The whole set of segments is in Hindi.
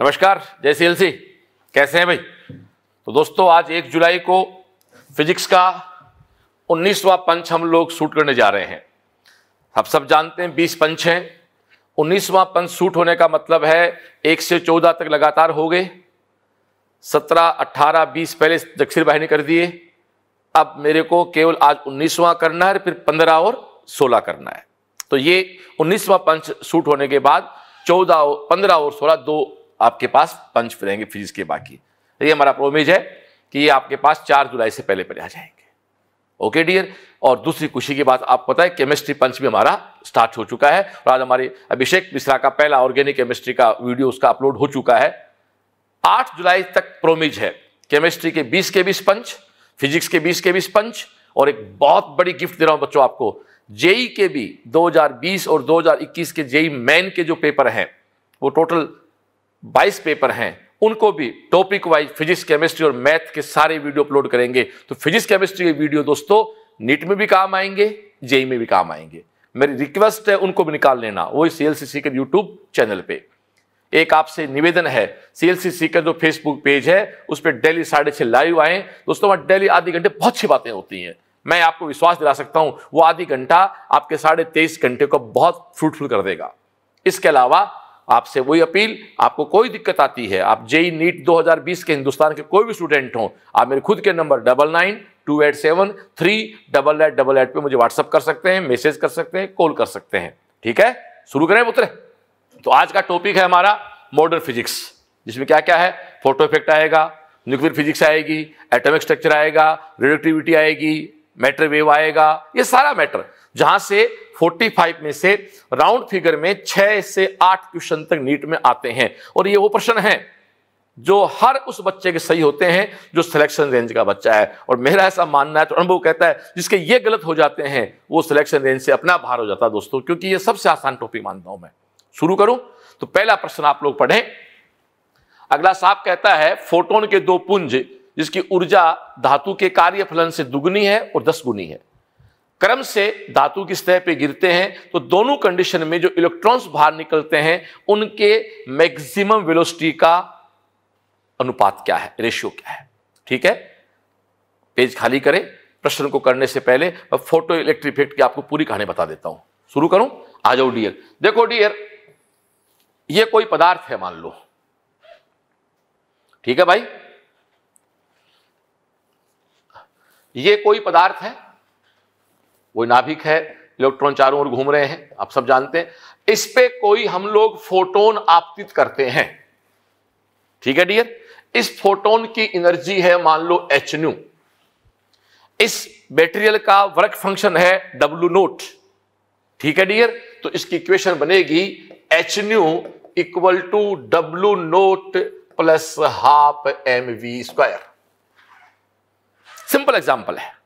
नमस्कार जय सी एल सी कैसे हैं भाई तो दोस्तों आज एक जुलाई को फिजिक्स का उन्नीसवा पंच हम लोग शूट करने जा रहे हैं आप सब जानते हैं बीस पंच हैं उन्नीसवा पंच शूट होने का मतलब है एक से चौदह तक लगातार हो गए सत्रह अट्ठारह बीस पहले दक्षिण वाहिनी कर दिए अब मेरे को केवल आज उन्नीसवां करना है फिर पंद्रह और सोलह करना है तो ये उन्नीसवा पंच शूट होने के बाद चौदह और पंद्रह और सोलह दो आपके पास पंच रहेंगे फिजिक्स के बाकी ये हमारा प्रोमिज है कि ये आपके पास चार जुलाई से पहले पहले आ जाएंगे ओके डियर और दूसरी खुशी की बात आपको पता है केमिस्ट्री पंच भी हमारा स्टार्ट हो चुका है और आज हमारे अभिषेक मिश्रा का पहला ऑर्गेनिक केमिस्ट्री का वीडियो उसका अपलोड हो चुका है आठ जुलाई तक प्रोमिज है केमिस्ट्री के बीस के बीस पंच फिजिक्स के बीस के बीस पंच और एक बहुत बड़ी गिफ्ट दे रहा हूं बच्चों आपको जेई के भी 2020 और 2021 के जेई मेन के जो पेपर हैं वो टोटल 22 पेपर हैं उनको भी टॉपिक वाइज फिजिक्स केमिस्ट्री और मैथ के सारे वीडियो अपलोड करेंगे तो फिजिक्स केमिस्ट्री के वीडियो दोस्तों नीट में भी काम आएंगे जेई e e में भी काम आएंगे मेरी रिक्वेस्ट है उनको भी निकाल लेना वो L C Sikar YouTube channel पे एक आपसे निवेदन है सीएलसी सीकर जो फेसबुक पेज है उस पर डेली साढ़े छः लाइव आए दोस्तों वहाँ डेली आधे घंटे बहुत सी बातें होती हैं मैं आपको विश्वास दिला सकता हूँ वो आधी घंटा आपके साढ़े तेईस घंटे को बहुत फ्रूटफुल कर देगा इसके अलावा आपसे वही अपील आपको कोई दिक्कत आती है आप जेई नीट 2020 के हिंदुस्तान के कोई भी स्टूडेंट हों आप मेरे खुद के number double nine two eight seven three double eight double eight पर मुझे व्हाट्सअप कर सकते हैं मैसेज कर सकते हैं कॉल कर सकते हैं ठीक है शुरू करें पुत्र तो आज का टॉपिक है हमारा मॉडर्न फिजिक्स जिसमें क्या क्या है फोटो इफेक्ट आएगा न्यूक्लियर फिजिक्स आएगी एटॉमिक स्ट्रक्चर आएगा रिडक्टिविटी आएगी मैटर वेव आएगा ये सारा मैटर जहां से 45 में से राउंड फिगर में 6 से 8 क्वेश्चन तक नीट में आते हैं और ये वो प्रश्न है जो हर उस बच्चे के सही होते हैं जो सिलेक्शन रेंज का बच्चा है और मेरा ऐसा मानना है तो अनुभव कहता है जिसके ये गलत हो जाते हैं वो सिलेक्शन रेंज से अपना बाहर हो जाता है दोस्तों क्योंकि ये सबसे आसान टॉपिक मानता हूं मैं शुरू करूं तो पहला प्रश्न आप लोग पढ़ें अगला साफ कहता है फोटोन के दो पुंज जिसकी ऊर्जा धातु के कार्य फलन से दुगुनी है और दस गुनी है क्रम से धातु की सतह पे गिरते हैं तो दोनों कंडीशन में जो इलेक्ट्रॉन्स बाहर निकलते हैं उनके मैक्सिमम वेलोसिटी का अनुपात क्या है रेशियो क्या है ठीक है पेज खाली करें प्रश्न को करने से पहले मैं फोटो इलेक्ट्रिक इफेक्ट की आपको पूरी कहानी बता देता हूं शुरू करूं आ जाओ डियर देखो डियर ये कोई पदार्थ है मान लो ठीक है भाई ये कोई पदार्थ है वो नाभिक है इलेक्ट्रॉन चारों ओर घूम रहे हैं आप सब जानते हैं इस पे कोई हम लोग फोटोन आपतित करते हैं ठीक है डियर इस फोटोन की एनर्जी है मान लो एच न्यू इस बेटेरियल का वर्क फंक्शन है डब्ल्यू नोट ठीक है डियर तो इसकी इक्वेशन बनेगी H nu equal to W naught plus half M V square simple example है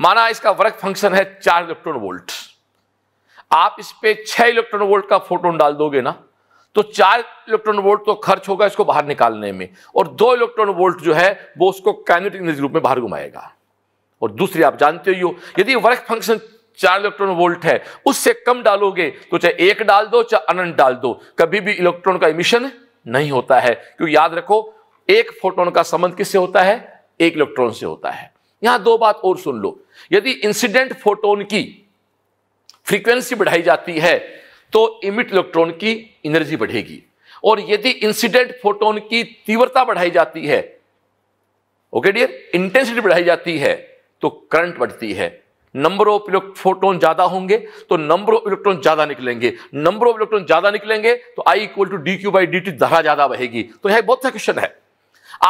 माना इसका वर्क फंक्शन है चार इलेक्ट्रॉन वोल्ट आप इस पर छह इलेक्ट्रॉन वोल्ट का फोटोन डाल दोगे ना तो चार इलेक्ट्रॉन वोल्ट तो खर्च होगा इसको बाहर निकालने में और दो इलेक्ट्रॉन वोल्ट जो है वो उसको कैनेटिक एनर्जी रूप में बाहर घुमाएगा और दूसरी आप जानते ही हो यदि वर्क फंक्शन चार इलेक्ट्रॉन वोल्ट है उससे कम डालोगे तो चाहे एक डाल दो चाहे अनंत डाल दो कभी भी इलेक्ट्रॉन का इमिशन नहीं होता है क्योंकि याद रखो एक फोटोन का संबंध किससे होता है एक इलेक्ट्रॉन से होता है यहां दो बात और सुन लो यदि इंसिडेंट फोटोन की फ्रीक्वेंसी बढ़ाई जाती है तो इमिट इलेक्ट्रॉन की एनर्जी बढ़ेगी और यदि इंसिडेंट फोटोन की तीव्रता बढ़ाई जाती है ओके डियर इंटेंसिटी बढ़ाई जाती है तो करंट बढ़ती है नंबर ऑफ फोटोन ज्यादा होंगे तो नंबर ऑफ इलेक्ट्रॉन ज्यादा निकलेंगे नंबर ऑफ इलेक्ट्रॉन ज्यादा निकलेंगे तो I equal to D Q by D T धारा ज्यादा बहेगी तो यह बहुत सा क्वेश्चन है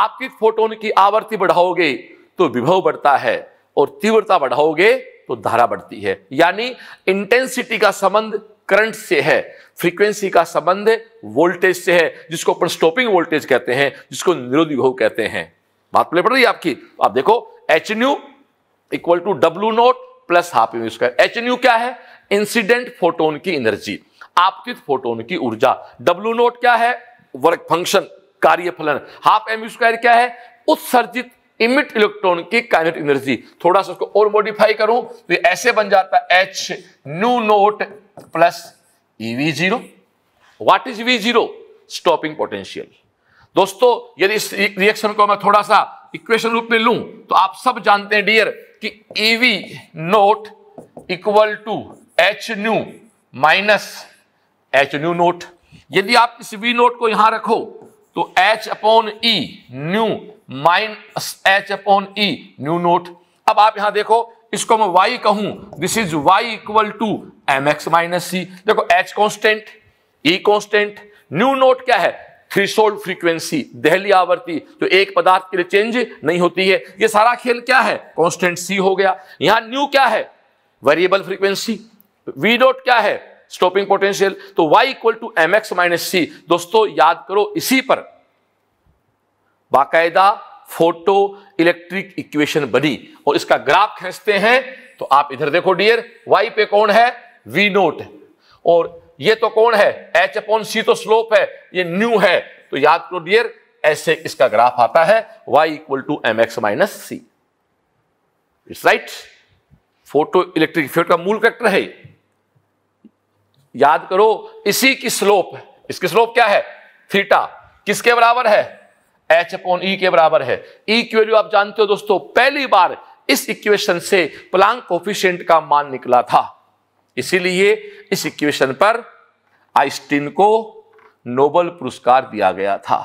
आपकी फोटोन की आवृत्ति बढ़ाओगे तो विभव बढ़ता है और तीव्रता बढ़ाओगे तो धारा बढ़ती है यानी इंटेंसिटी का संबंध करंट से है फ्रीक्वेंसी का संबंध वोल्टेज से है जिसको अपन स्टॉपिंग वोल्टेज कहते हैं जिसको निरोध विभव कहते हैं बात पड़ रही है आपकी आप देखो H nu equal to W naught plus half U square H nu क्या है इंसिडेंट फोटोन की एनर्जी आपतित फोटोन की ऊर्जा डब्ल्यू नोट क्या है वर्क फंक्शन कार्य फलन हाफ एम स्क्वायर क्या है उत्सर्जित इमिट इलेक्ट्रॉन की काइनेटिक एनर्जी थोड़ा सा उसको और मॉडिफाई करूं तो ये ऐसे बन जाता है H nu naught plus EV zero what is V zero stopping potential दोस्तों यदि इस रिएक्शन को मैं थोड़ा सा इक्वेशन रूप में लूं तो आप सब जानते हैं डियर कि EV naught equal to H nu minus H nu naught यदि आप इस वी नोट को यहां रखो तो H upon E nu minus H upon E nu naught अब आप यहां देखो इसको मैं वाई कहूं this is Y equal to M X minus C देखो H constant E constant nu naught क्या है थ्रीसोल्ड फ्रीक्वेंसी दहली आवर्ती तो एक पदार्थ के लिए चेंज नहीं होती है ये सारा खेल क्या है कॉन्स्टेंट सी हो गया यहां न्यू क्या है वेरिएबल फ्रीक्वेंसी वी डॉट क्या है स्टॉपिंग पोटेंशियल तो y equal to M X minus C दोस्तों याद करो इसी पर बाकायदा फोटो इलेक्ट्रिक इक्वेशन बनी और इसका ग्राफ खेचते हैं तो आप इधर देखो डियर y पे कौन है v नोट और ये तो कौन है एच अपॉन सी तो स्लोप है ये न्यू है तो याद करो डियर ऐसे इसका ग्राफ आता है y equal to M X minus C it's right photo electric effect का मूल कैक्टर है याद करो इसी की स्लोप इसकी स्लोप क्या है थीटा किसके बराबर है एच अपॉन ई के बराबर है ई की वैल्यू आप जानते हो दोस्तों पहली बार इस इक्वेशन से प्लांक कोफिशियंट का मान निकला था इसीलिए इस इक्वेशन पर आइस्टीन को नोबल पुरस्कार दिया गया था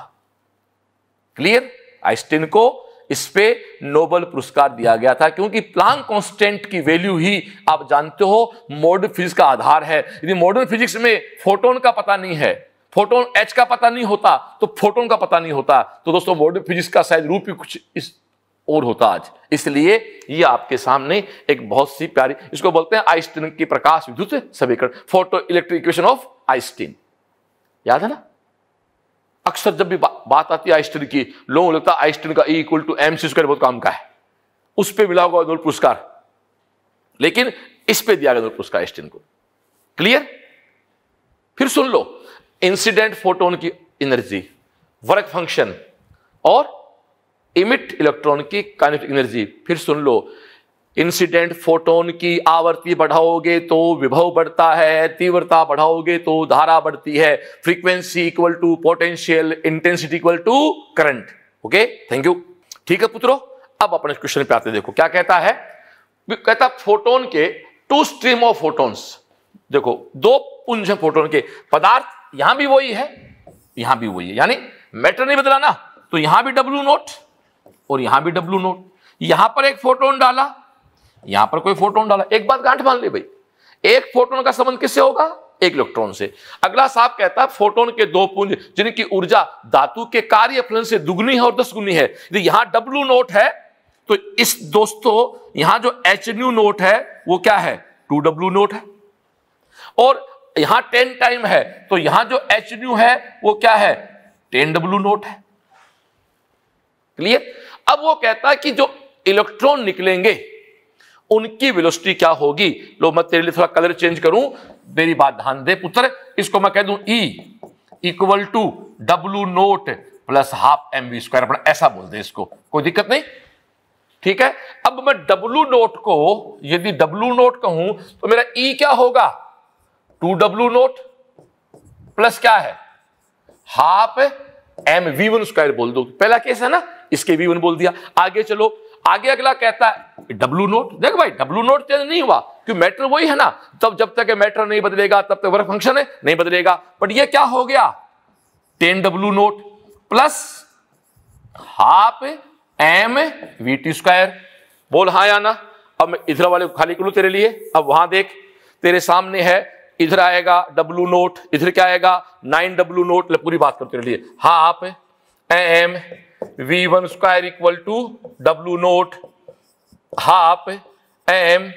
क्लियर आइस्टीन को इस पे नोबल पुरस्कार दिया गया था क्योंकि प्लांक कांस्टेंट की वैल्यू ही आप जानते हो मॉडर्न फिजिक्स का आधार है यदि मॉडर्न फिजिक्स में फोटोन का पता नहीं है फोटोन एच का पता नहीं होता तो फोटोन का पता नहीं होता तो दोस्तों मॉडर्न फिजिक्स का शायद रूप ही कुछ इस और होता आज इसलिए ये आपके सामने एक बहुत सी प्यारी इसको बोलते हैं आइस्टीन की प्रकाश विद्युत समीकरण photoelectric equation of Einstein याद है ना अक्सर जब भी बा, बात आती है आइंस्टीन की लोगों को लगता है आइंस्टीन का equal to M C square बहुत काम का है उस पर मिला होगा नोबल पुरस्कार लेकिन इस पे दिया गया नोबल पुरस्कार आइंस्टीन को क्लियर फिर सुन लो इंसिडेंट फोटोन की एनर्जी वर्क फंक्शन और इमिट इलेक्ट्रॉन की काइनेटिक एनर्जी फिर सुन लो इंसिडेंट फोटोन की आवृत्ति बढ़ाओगे तो विभव बढ़ता है तीव्रता बढ़ाओगे तो धारा बढ़ती है frequency equal to potential intensity equal to current okay thank you ठीक है पुत्रो अब अपने क्वेश्चन पे आते देखो क्या कहता है कहता फोटोन के टू स्ट्रीम ऑफ फोटोन देखो दो पुंज है फोटोन के पदार्थ यहां भी वही है यहां भी वही है यानी मैटर नहीं बदला ना तो यहां भी डब्ल्यू नोट और यहां भी डब्ल्यू नोट यहां पर एक फोटोन डाला यहां पर कोई फोटोन डाला एक बात गांठ मान ली भाई एक फोटोन का संबंध किससे होगा एक इलेक्ट्रॉन से अगला साहब कहता है फोटोन के दो पुंज जिनकी ऊर्जा धातु के कार्य फलन से दुगुनी है और दस गुनी है यदि यहां डब्ल्यू नोट है तो इस दोस्तों यहां जो एच न्यू नोट है वो क्या है टू डब्ल्यू नोट है और यहां टेन टाइम है तो यहां जो एच न्यू है वो क्या है टेन डब्ल्यू नोट है क्लियर अब वो कहता है कि जो इलेक्ट्रॉन निकलेंगे उनकी वेलोसिटी क्या होगी लो मैं तेरे लिए थोड़ा कलर चेंज करूं मेरी बात ध्यान दे पुत्र इसको मैं कह दूं E equal to W nought plus half M V square अपना ऐसा बोल दे इसको कोई दिक्कत नहीं ठीक है अब मैं डब्लू नोट को यदि डब्लू नोट कहूं तो मेरा ई e क्या होगा टू डब्लू नोट प्लस क्या है half M V one square बोल दो पहला केस है ना इसके वी वन बोल दिया आगे चलो आगे अगला कहता है डब्लू नोट देख भाई डब्लू नोट चेंज नहीं हुआ क्योंकि मैटर वही है ना तब जब तक मैटर नहीं बदलेगा तब तक वर्क फंक्शन है नहीं बदलेगा बट ये क्या हो गया ten W nought plus half M V T square बोल हाँ या ना अब मैं इधर वाले को खाली करूं तेरे लिए अब वहां देख तेरे सामने है इधर आएगा डब्लू नोट इधर क्या आएगा नाइन डब्लू नोट पूरी बात करो तेरे लिए half M V one square equal to W nought half M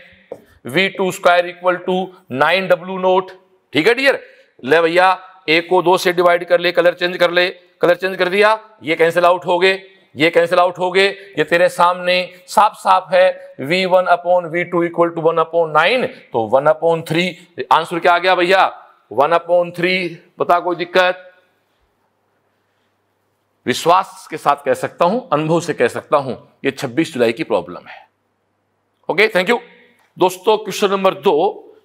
V two square equal to nine W nought ठीक है डियर ले भैया एक को दो से डिवाइड कर ले कलर चेंज कर ले कलर चेंज कर दिया ये कैंसिल आउट हो गए ये कैंसिल आउट हो गए ये तेरे सामने साफ साफ है V one upon V two equal to one upon nine तो वन अपॉन थ्री आंसर क्या आ गया भैया वन अपॉन थ्री बता कोई दिक्कत विश्वास के साथ कह सकता हूं अनुभव से कह सकता हूं ये 26 जुलाई की प्रॉब्लम है ओके थैंक यू दोस्तों क्वेश्चन नंबर दो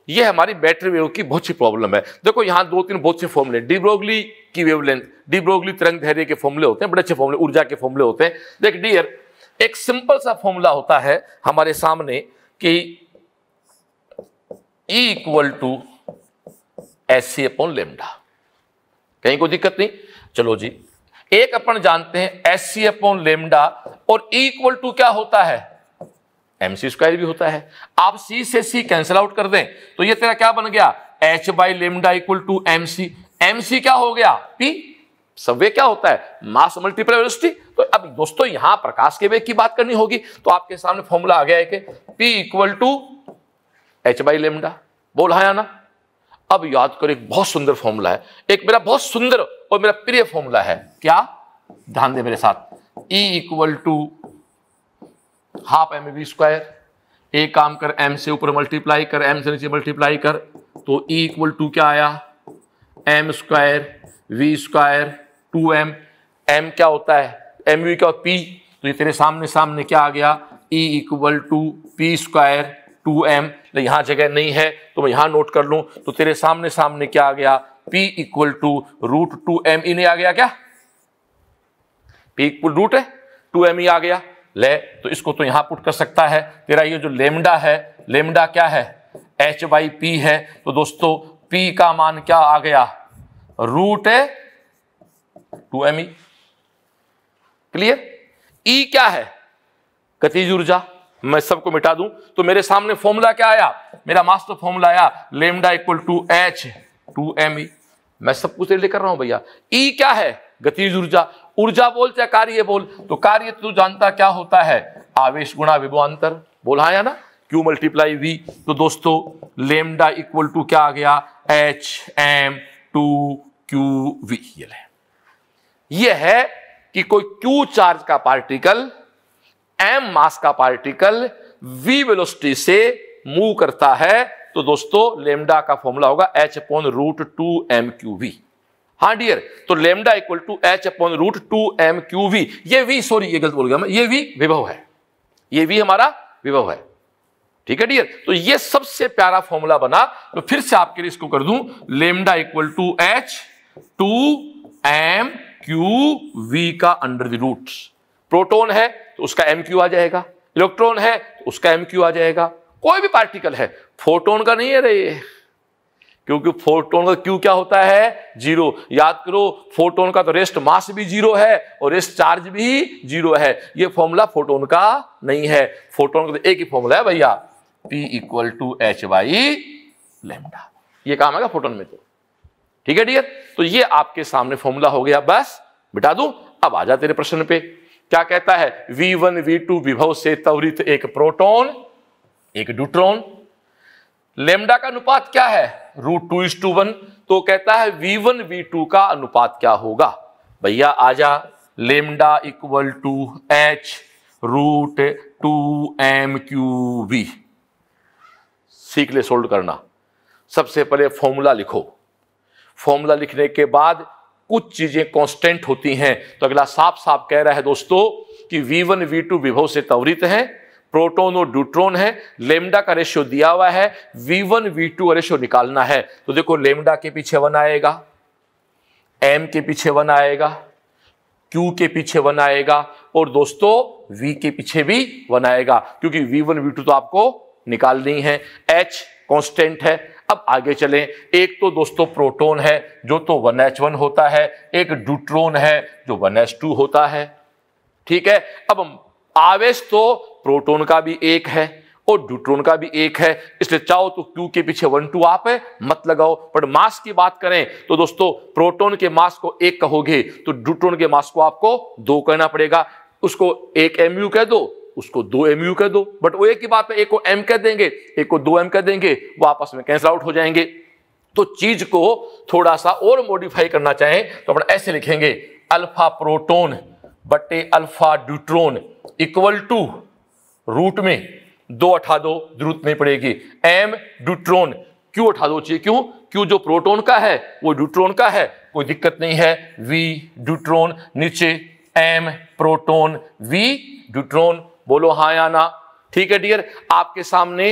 ये हमारी बैटरी वेव की बहुत सी प्रॉब्लम है देखो यहां दो तीन बहुत से फॉर्मूले डिब्रोगली की वेवलेंथ डिब्रोगली तिरंग धैर्य के फॉर्मुले होते हैं बड़े अच्छे फॉर्मुले ऊर्जा के फॉर्मुले होते हैं देख डियर एक सिंपल सा फॉर्मूला होता है हमारे सामने कि equal to S C upon lambda कहीं कोई दिक्कत नहीं चलो जी एक अपन जानते हैं एस सी अपॉन लेमडा और इक्वल टू क्या होता है एम सी स्क्वायर भी होता है आप सी से सी कैंसिल आउट कर दें तो ये तेरा क्या बन गया H by lambda equal to M C M C क्या हो गया पी सबवे क्या होता है मास मल्टीपल वेलोसिटी तो अब दोस्तों यहां प्रकाश के वेग की बात करनी होगी तो आपके सामने फॉर्मूला आ गया है कि P equal to H by lambda बोल हाँ ना अब याद करो एक बहुत सुंदर फॉर्मूला है एक मेरा बहुत सुंदर और मेरा प्रिय फॉर्मूला है क्या ध्यान दे मेरे साथ E equal to half M B square एक काम कर एम से ऊपर मल्टीप्लाई कर एम से नीचे मल्टीप्लाई कर तो ई इक्वल टू क्या आया M square V square two M M क्या होता है एम वी e क्या पी तो ये तेरे सामने सामने क्या आ गया E equal to P square two M यहां जगह नहीं है तो मैं यहां नोट कर लूं तो तेरे सामने सामने क्या आ गया P equal to root two M E नहीं आ गया क्या P इक्वल रूट है टू एम ई आ गया ले तो इसको तो यहां पुट कर सकता है तेरा ये जो लेमडा है लेमडा क्या है एच वाई पी है तो दोस्तों पी का मान क्या आ गया रूट है two M E clear E क्या है गतिज ऊर्जा मैं सबको मिटा दूं तो मेरे सामने फॉर्मूला क्या आया मेरा मास्टर फॉर्मूला आया lambda equal to H two M E मैं सब कुछ तेरे लिए कर रहा हूं भैया ई क्या है गतिज ऊर्जा ऊर्जा बोल चाहे कार्य बोल तो कार्य तू जानता क्या होता है आवेश गुणा विभवान्तर बोल हाँ या ना क्यू मल्टीप्लाई वी तो दोस्तों लेमडा इक्वल टू क्या आ गया H M two Q V ये है यह है कि कोई क्यू चार्ज का पार्टिकल एम मास का पार्टिकल वी वेलोसिटी से मूव करता है तो दोस्तों लेमडा का फॉर्मूला होगा H upon root two M Q V हाँ डियर तो lambda equal to H upon root two M Q V ये वी सॉरी ये गलत बोल गया मैं ये वी विभव है ये वी हमारा विभव है ठीक है डियर तो ये सबसे प्यारा फॉर्मूला बना तो फिर से आपके लिए इसको कर दू lambda equal to H two M Q V का अंडर द रूट प्रोटोन है तो उसका एम क्यू आ जाएगा इलेक्ट्रॉन है तो उसका एम क्यू आ जाएगा कोई भी पार्टिकल है फोटोन का नहीं है रे क्योंकि फोटोन का क्यू क्या होता है जीरो याद करो फोटोन का तो रेस्ट मास भी जीरो है और रेस्ट चार्ज भी जीरो है ये फॉर्मूला फोटोन का नहीं है फोटोन का तो एक ही फॉर्मूला है भैया P equal to H Y lambda ये काम आएगा फोटोन में तो ठीक है डियर तो ये आपके सामने फॉर्मूला हो गया बस बिटा दू अब आ जा तेरे प्रश्न पे क्या कहता है वी V2 विभव से त्वरित एक प्रोटोन एक ड्यूट्रॉन लेमडा का अनुपात क्या है root two is to one तो कहता है वी वन वी टू का अनुपात क्या होगा भैया आजा lambda equal to H root two M Q V सीख ले सोल्ड करना सबसे पहले फॉर्मूला लिखो फॉर्मूला लिखने के बाद कुछ चीजें कांस्टेंट होती हैं तो अगला साफ साफ कह रहा है दोस्तों कि V1 V2 विभव से त्वरित है प्रोटोन और ड्यूट्रॉन है लेमडा का रेशियो दिया हुआ है V one V two ratio निकालना है तो देखो लेमडा के पीछे वन आएगा एम के पीछे वन आएगा क्यू के पीछे वन आएगा और दोस्तों वी के पीछे भी वन आएगा क्योंकि वी वन वी टू तो आपको निकालनी है एच कांस्टेंट है अब आगे चलें एक तो दोस्तों प्रोटोन है जो तो वन एच वन होता है एक ड्यूट्रॉन है जो वन एच टू होता है ठीक है अब आवेश तो प्रोटोन का भी एक है और ड्यूट्रोन का भी एक है इसलिए चाहो तो क्यू के पीछे वन टू आप है मत लगाओ पर मास की बात करें तो दोस्तों प्रोटोन के मास को एक कहोगे तो ड्यूट्रोन के मास को आपको दो कहना पड़ेगा उसको एक एम कह दो उसको दो एम यू कह दो बट वो एक ही बात है एक को एम कह देंगे एक को दो एम कह देंगे वो आपस में कैंसिल आउट हो जाएंगे तो चीज को थोड़ा सा और मॉडिफाई करना चाहें तो अपन ऐसे लिखेंगे अल्फा प्रोटोन बटे alpha deuteron equal to root में दो उठा दो जरूरत नहीं पड़ेगी एम ड्यूट्रोन क्यों उठा दो चाहिए क्यों क्यों जो प्रोटोन का है वो ड्यूट्रोन का है कोई दिक्कत नहीं है वी ड्यूट्रोन नीचे एम प्रोटोन वी ड्यूट्रोन बोलो हाँ या ना ठीक है डियर आपके सामने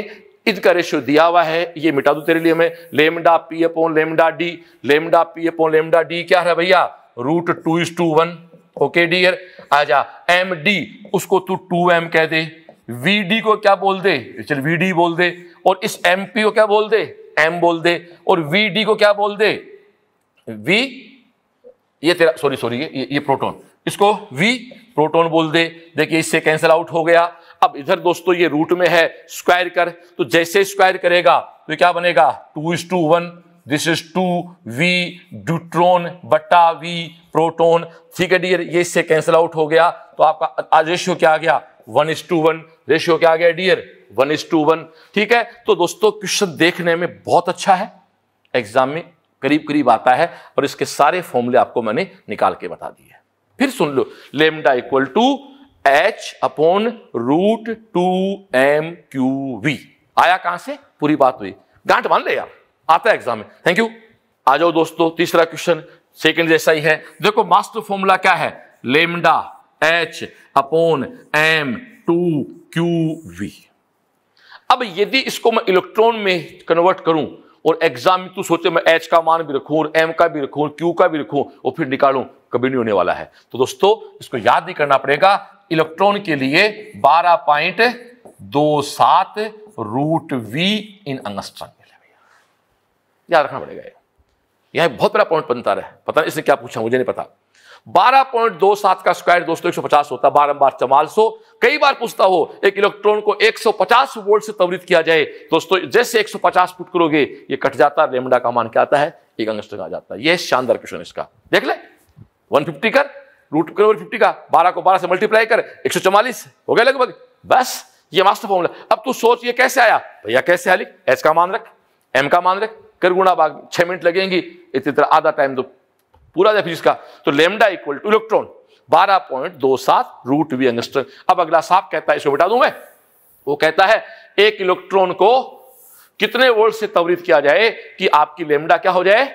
इनका रेशियो दिया हुआ है ये मिटा दू तेरे लिए मैं lambda P upon lambda D lambda P upon lambda D क्या है भैया root two is to one okay dear आजा एम डी उसको तू टू एम कह दे वीडी को क्या बोल दे चल वीडी बोल दे और इस एमपी को क्या बोल दे एम बोल दे और वीडी को क्या बोल दे वी ये तेरा सॉरी सॉरी ये ये प्रोटोन इसको वी प्रोटोन बोल दे देखिए इससे कैंसिल आउट हो गया अब इधर दोस्तों ये रूट में है स्क्वायर कर तो जैसे स्क्वायर करेगा तो क्या बनेगा two is to one this is to V deuteron बट्टा वी प्रोटोन ठीक है डियर ये इससे कैंसिल आउट हो गया तो आपका आदेश क्या आ गया one is to one ratio क्या आ गया dear one is to one ठीक है तो दोस्तों क्वेश्चन देखने में बहुत अच्छा है एग्जाम में करीब करीब आता है और इसके सारे फॉर्मूले आपको मैंने निकाल के बता दिए फिर सुन लो lambda equal to H upon root two M Q V आया कहां से पूरी बात हुई गांठ मान ले यार आता है एग्जाम में थैंक यू आ जाओ दोस्तों तीसरा क्वेश्चन सेकंड जैसा ही है देखो मास्टर फॉर्मूला क्या है lambda H upon M two Q V अब यदि इसको मैं इलेक्ट्रॉन में कन्वर्ट करूं और एग्जाम में तू सोचे मैं एच का मान भी रखूं और एम का भी रखूं क्यू का भी रखूं और फिर निकालूं कभी नहीं होने वाला है तो दोस्तों इसको याद नहीं करना पड़ेगा इलेक्ट्रॉन के लिए बारह पॉइंट दो सात रूट वी इन अंगस्ट्रन याद रखना पड़ेगा यह बहुत बड़ा पॉइंट बनता रहा है पता नहीं इसने क्या पूछा मुझे नहीं पता बारह पॉइंट दो सात का स्क्वायर दोस्तों एक सौ पचास होता है बारम्बार चमाल सो कई बार पूछता हो एक इलेक्ट्रॉन को एक सौ पचास वोल्ट से त्वरित किया जाए दोस्तों जैसे एक सौ पचास फुट करोगे ये कट जाता है लेमडा का मान क्या आता है एक अंगस्टर आ जाता है ये शानदार क्वेश्चन इसका देख ले वन फिफ्टी कर रूट करो फिफ्टी का बारह को बारह से मल्टीप्लाई कर एक सौ चवालीस हो गया लगभग बस ये मास्टर फॉर्मूला अब तू सोच ये कैसे आया भैया कैसे आया लिख एच का मान रख एम का मान रख कर गुणा बाग छह मिनट लगेंगी इतनी तरह आधा टाइम तो पूरा था फिजिक्स का तो लेमडा इक्वल टू इलेक्ट्रॉन बारह पॉइंट दो सात रूट वी एंगस्टर अब अगला साफ कहता है इसको बिटा दू मैं वो कहता है एक इलेक्ट्रॉन को कितने वोल्ट से तवरित किया जाए कि आपकी लेमडा क्या हो जाए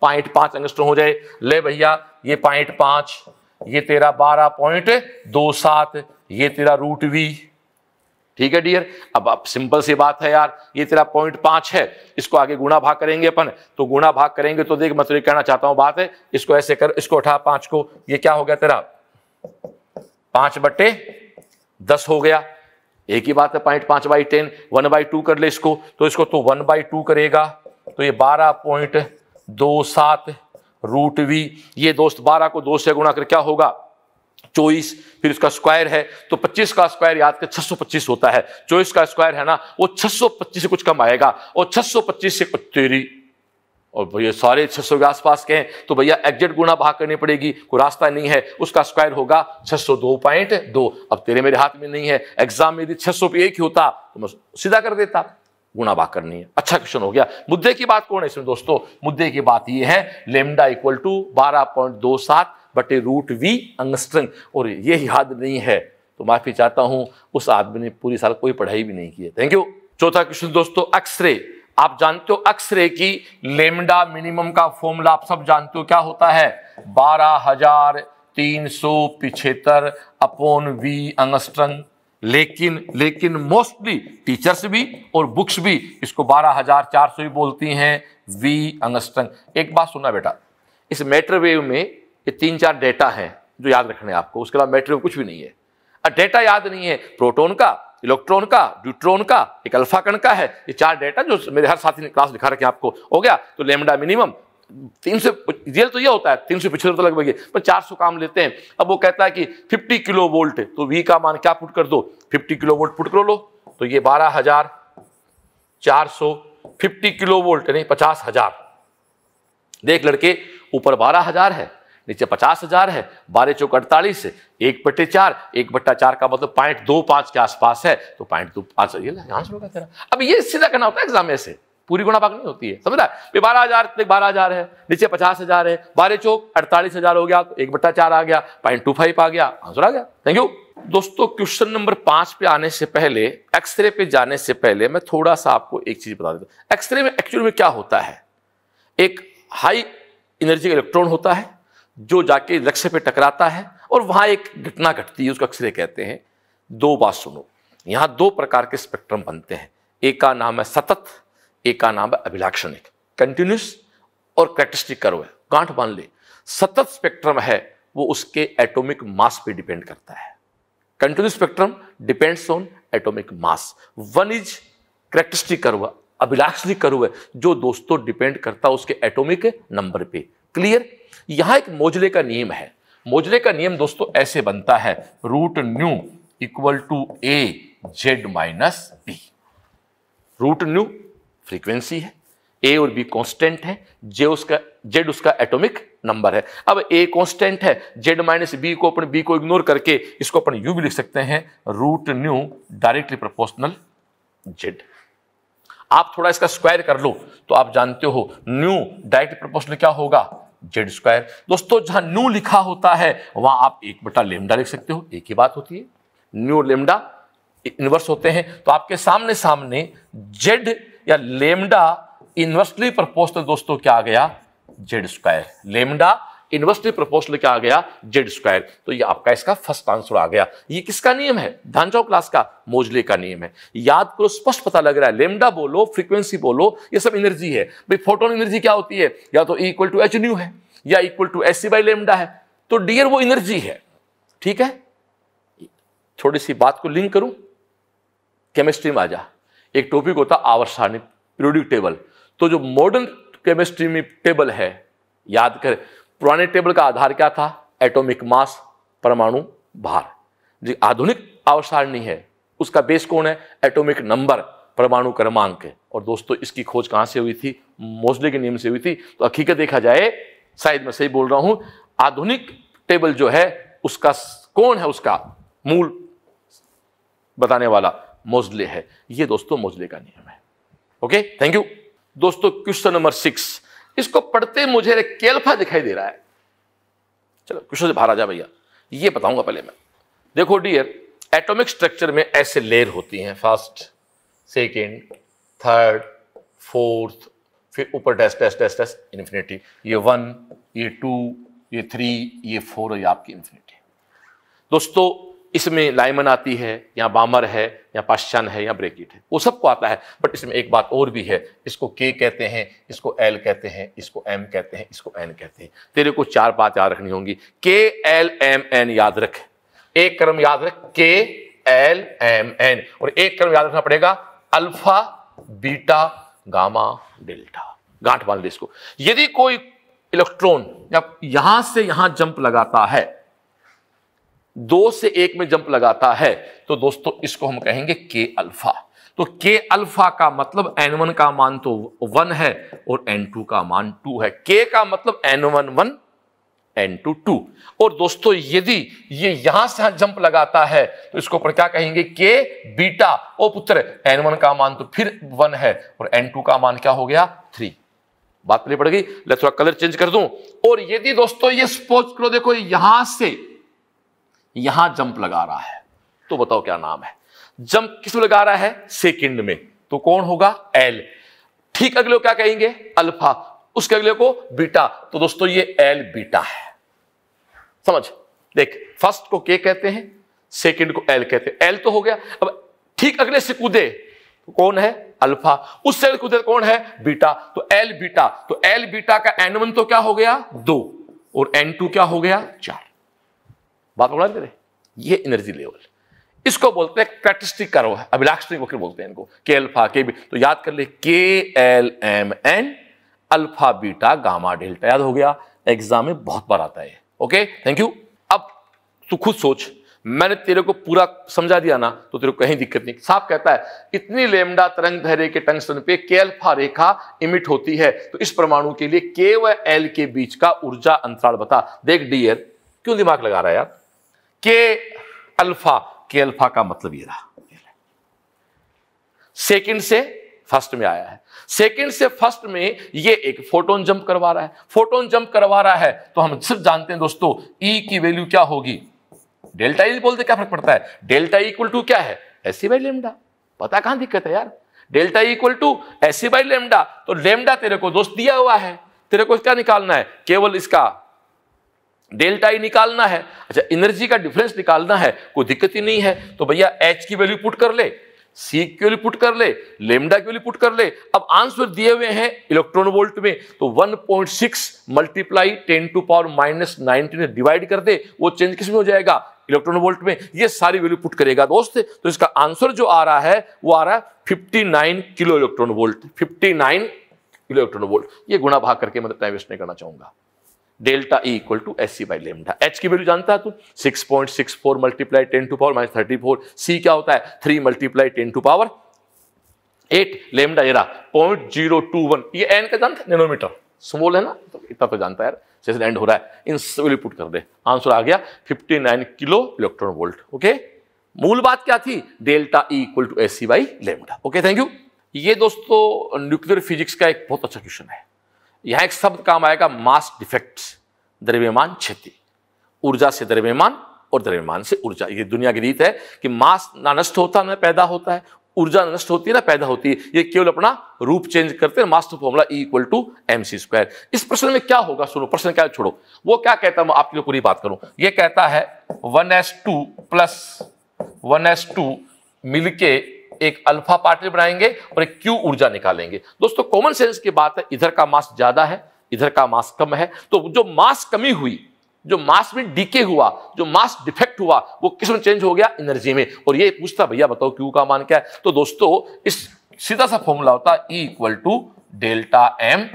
पॉइंट पांच एंगस्टर हो जाए ले भैया ये पॉइंट पांच ये तेरा बारह पॉइंट दो सात ये तेरा रूट वी ठीक है डियर अब अब सिंपल सी बात है यार ये तेरा पॉइंट पांच है इसको आगे गुणा भाग करेंगे अपन तो गुणा भाग करेंगे तो देख मैं तुझे कहना चाहता हूं बात है इसको ऐसे कर इसको उठा पांच को ये क्या हो गया तेरा पांच बट्टे दस हो गया एक ही बात है पॉइंट पांच by ten one by two कर ले इसको तो इसको तो वन बाई टू करेगा तो ये बारह पॉइंट दो सात रूट वी ये दोस्त बारह को दो से गुणा कर क्या होगा चौबीस फिर उसका स्क्वायर है तो 25 का स्क्वायर याद कर 625 होता है चौबीस का स्क्वायर है ना वो 625 से कुछ कम आएगा और 625 से तेरी और भैया सारे 600 के आसपास के हैं तो भैया एग्जेक्ट गुना भाग करनी पड़ेगी कोई रास्ता नहीं है उसका स्क्वायर होगा 602.2 अब तेरे मेरे हाथ में नहीं है एग्जाम में यदि छह सौ एक ही होता तो मैं सीधा कर देता गुना भाग करनी है अच्छा क्वेश्चन हो गया मुद्दे की बात कौन है इसमें दोस्तों मुद्दे की बात यह है लेमडा इक्वल टू बारह पॉइंट दो सात बटे रूट वी अंगस्ट्रंग और ये याद नहीं है तो माफ़ी चाहता हूं उस आदमी ने पूरी साल कोई पढ़ाई भी नहीं की है थैंक यू चौथा क्वेश्चन दोस्तों अक्सरे आप जानते हो अक्सरे की लेमडा मिनिमम का फॉर्मूला आप सब जानते हो क्या होता है बारह हजार तीन सौ पिछहत्तर अपोन वी अंगस्ट्रंग लेकिन लेकिन मोस्टली टीचर्स भी और बुक्स भी इसको बारह हजार चार सौ ही बोलती हैं वी अंगस्ट्रंग एक बात सुना बेटा इस मेट्रोवेव में ये तीन चार डेटा हैं जो याद रखने हैं आपको उसके अलावा मेटेरियल कुछ भी नहीं है और डेटा याद नहीं है प्रोटोन का इलेक्ट्रॉन का ड्यूट्रॉन का एक अल्फा कण का है ये चार डेटा जो मेरे हर साथी ने क्लास दिखा रखे आपको हो गया तो लेमडा मिनिमम तीन से रियल तो ये होता है तीन सौ पिछले तो लगभग पर चार सौ काम लेते हैं अब वो कहता है कि फिफ्टी किलो वोल्ट तो वी का मान क्या पुट कर दो फिफ्टी किलो वोल्ट पुट कर लो तो ये बारह हजार चार सौ फिफ्टी किलो वोल्ट नहीं पचास हजार देख लड़के ऊपर बारह हजार है नीचे पचास हजार है बारह चौक अड़तालीस है एक बट्टे चार एक बट्टा चार का मतलब पॉइंट दो पांच के आसपास है तो पॉइंट दो पांच ये आंसर होगा तेरा अब ये सीधा करना होता है एग्जाम में से पूरी गुणा भाग नहीं होती है समझ रहा बारह हजार बारह हजार है नीचे पचास हजार है बारह चौक अड़तालीस हजार हो गया तो एक बट्टा चार आ गया पॉइंट टू फाइव आ गया आंसर आ गया थैंक यू दोस्तों क्वेश्चन नंबर पांच पे आने से पहले एक्सरे पे जाने से पहले मैं थोड़ा सा आपको एक चीज बता देता हूं एक्सरे में एक्चुअल में क्या होता है एक हाई एनर्जी का इलेक्ट्रॉन होता है जो जाके लक्ष्य पे टकराता है और वहां एक घटना घटती है उसको अक्सरे कहते हैं दो बात सुनो यहां दो प्रकार के स्पेक्ट्रम बनते हैं एक का नाम है सतत एक का नाम है अभिलाक्षणिक कंटिन्यूस और कैरेक्टरिस्टिक करो है गांठ मान ले सतत स्पेक्ट्रम है वो उसके एटॉमिक मास पे डिपेंड करता है continuous spectrum depends on atomic mass one is characteristic curve अभिलाक्षणिक कर्व जो दोस्तों डिपेंड करता है उसके एटॉमिक नंबर पे क्लियर यहां एक मोजले का नियम है मोजले का नियम दोस्तों ऐसे बनता है root nu equal to A Z minus B root nu frequency है ए और बी कांस्टेंट है जे उसका जेड उसका एटॉमिक नंबर है अब ए कांस्टेंट है जेड माइनस बी को अपन बी को इग्नोर करके इसको अपन यू भी लिख सकते हैं root nu directly proportional Z आप थोड़ा इसका स्क्वायर कर लो तो आप जानते हो न्यू डायरेक्ट प्रोपोर्शनल क्या होगा जेड स्क्वायर दोस्तों जहां न्यू लिखा होता है वहां आप एक बटा लेमडा लिख सकते हो एक ही बात होती है न्यू लेमडा इनवर्स होते हैं तो आपके सामने सामने जेड या लेमडा इनवर्सली प्रपोज दोस्तों क्या आ गया Z square lambda inversely proportional क्या आ गया जेड स्क्वायर तो ये आपका इसका फर्स्ट आंसर आ गया ये किसका नियम है धानचाओ क्लास का मोजले का नियम है याद करो स्पष्ट पता लग रहा है लेमडा बोलो फ्रीक्वेंसी बोलो ये सब एनर्जी है भाई फोटोन एनर्जी क्या होती है या तो इक्वल टू एच न्यू है या equal to S C by lambda है तो डियर वो एनर्जी है ठीक है थोड़ी सी बात को लिंक करूं केमिस्ट्री में आ जा एक टॉपिक होता आवर्सानिक पीरियोडिक टेबल तो जो मॉडर्न केमिस्ट्री में टेबल है याद कर पुराने टेबल का आधार क्या था एटॉमिक मास परमाणु भार जो आधुनिक अवसारणी है उसका बेस कौन है एटॉमिक नंबर परमाणु क्रमांक है और दोस्तों इसकी खोज कहां से हुई थी मोजले के नियम से हुई थी तो हकीकत देखा जाए शायद मैं सही बोल रहा हूं आधुनिक टेबल जो है उसका कौन है उसका मूल बताने वाला मोजले है ये दोस्तों मोजले का नियम है ओके थैंक यू दोस्तों क्वेश्चन नंबर सिक्स इसको पढ़ते मुझे केल्फा दिखाई दे रहा है चलो कृष्ण महाराजा भैया ये बताऊंगा पहले मैं देखो डियर एटॉमिक स्ट्रक्चर में ऐसे लेयर होती हैं फर्स्ट सेकेंड थर्ड फोर्थ फिर ऊपर dash dash dash dash infinity ये वन ये टू ये थ्री ये फोर ये आपकी इन्फिनिटी दोस्तों इसमें लाइमन आती है या बामर है या पाश्चान है या ब्रेकिट है वो सबको आता है बट इसमें एक बात और भी है इसको के कहते हैं इसको एल कहते हैं इसको एम कहते हैं इसको एन कहते हैं तेरे को चार बात याद रखनी होंगी के एल एम एन याद रख एक क्रम याद रख के एल एम एन और एक क्रम याद रखना पड़ेगा अल्फा बीटा गामा डेल्टा गांठ बांध इसको यदि कोई इलेक्ट्रॉन या यहां से यहां जंप लगाता है दो से एक में जंप लगाता है तो दोस्तों इसको हम कहेंगे के अल्फा तो के अल्फा का मतलब एन वन का मान तो वन है और एन टू का मान टू है के का मतलब N one one N two two और दोस्तों यदि ये यहां से जंप लगाता है तो इसको पर क्या कहेंगे के बीटा ओ पुत्र एन वन का मान तो फिर वन है और एन टू का मान क्या हो गया थ्री बात पड़ गई थोड़ा कलर चेंज कर दूं और यदि दोस्तों ये सपोज करो देखो यहां से यहां जंप लगा रहा है तो बताओ क्या नाम है जंप किस लगा रहा है सेकंड में तो कौन होगा एल ठीक अगले क्या कहेंगे अल्फा उसके अगले को बीटा तो दोस्तों ये एल बीटा है समझ देख फर्स्ट को के कहते हैं सेकंड को एल कहते हैं एल तो हो गया अब ठीक अगले से कूदे तो कौन है अल्फा उससे कूदे कौन है बीटा तो एल बीटा तो एल बीटा का एन वन तो क्या हो गया दो और एन टू क्या हो गया चार बात उड़ा दे रहे ये एनर्जी लेवल इसको बोलते हैं कैटिस्टिक कर्व है अभिलाक्षणिक वक्र बोलते हैं इनको के अल्फा के भी तो याद कर ले K L M N alpha beta gamma delta याद हो गया एग्जाम में बहुत बार आता है ओके थैंक यू अब तू खुद सोच मैंने तेरे को पूरा समझा दिया ना तो तेरे को कहीं दिक्कत नहीं साफ कहता है इतनी लेमडा तरंग धैर्य के टंगस्टन पे के अल्फा रेखा इमिट होती है तो इस परमाणु के लिए के व एल के बीच का ऊर्जा अंतराल बता देख डियर क्यों दिमाग लगा रहा है यार के अल्फा के अल्फा का मतलब ये रहा सेकंड से फर्स्ट में आया है सेकंड से फर्स्ट में ये एक फोटोन जंप करवा रहा है फोटोन जंप करवा रहा है तो हम सिर्फ जानते हैं दोस्तों ई e की वैल्यू क्या होगी डेल्टा ई e बोलते क्या फर्क पड़ता है डेल्टा इक्वल e टू क्या है ऐसी बाई लेमडा पता कहां दिक्कत है यार delta equal to S C by lambda तो लेमडा तेरे को दोस्त दिया हुआ है तेरे को क्या निकालना है केवल इसका डेल्टा ही e निकालना है अच्छा एनर्जी का डिफरेंस निकालना है कोई दिक्कत ही नहीं है तो भैया एच की वैल्यू पुट कर ले सी की वैल्यू पुट कर ले लेमडा की वैल्यू पुट कर ले अब आंसर दिए हुए हैं इलेक्ट्रॉन वोल्ट में तो 1.6 multiply ten to power minus nineteen divide कर दे वो चेंज किस में हो जाएगा इलेक्ट्रॉन वोल्ट में ये सारी वैल्यू पुट करेगा दोस्त तो इसका आंसर जो आ रहा है वो आ रहा है fifty kilo electron volt fifty kilo electron volt ये गुणा भाग करके मैं टाइम वेस्ट नहीं करना चाहूंगा delta E equal to S C by lambda H की वैल्यू जानता है तू six point six four multiply ten to power minus thirty four C क्या होता है three multiply ten to power eight lambda एरा पॉइंट जीरो टू वन ये एन का जानता है नैनोमीटर स्मॉल है ना तो इतना तो जानता है यार जैसे एंड हो रहा है इन सभी पुट कर दे आंसर आ गया fifty nine kilo electron volt okay मूल बात क्या थी delta E equal to S C by lambda okay thank you ये दोस्तों न्यूक्लियर फिजिक्स का एक बहुत अच्छा क्वेश्चन है यहां एक शब्द काम आएगा मास डिफेक्ट द्रव्यमान क्षति ऊर्जा से द्रव्यमान और द्रव्यमान से ऊर्जा ये दुनिया की रीत है कि मास ना नष्ट होता ना पैदा होता है ऊर्जा नष्ट होती है ना पैदा होती है ये केवल अपना रूप चेंज करते हैं master formula E equal to M C square इस प्रश्न में क्या होगा सुनो प्रश्न क्या छोड़ो वो क्या कहता है मैं आपके लिए तो पूरी बात करूं ये कहता है one S two plus one S two मिलके एक अल्फा पार्टिकल बनाएंगे और एक क्यू ऊर्जा निकालेंगे दोस्तों कॉमन सेंस की बात है इधर का मास ज्यादा है इधर का मास कम है तो जो मास कमी हुई जो मास में डीके हुआ जो मास डिफेक्ट हुआ वो किस में चेंज हो गया एनर्जी में और ये पूछता भैया बताओ क्यू का मान क्या है तो दोस्तों इस सीधा सा फॉर्मूला होता है ई equal to delta M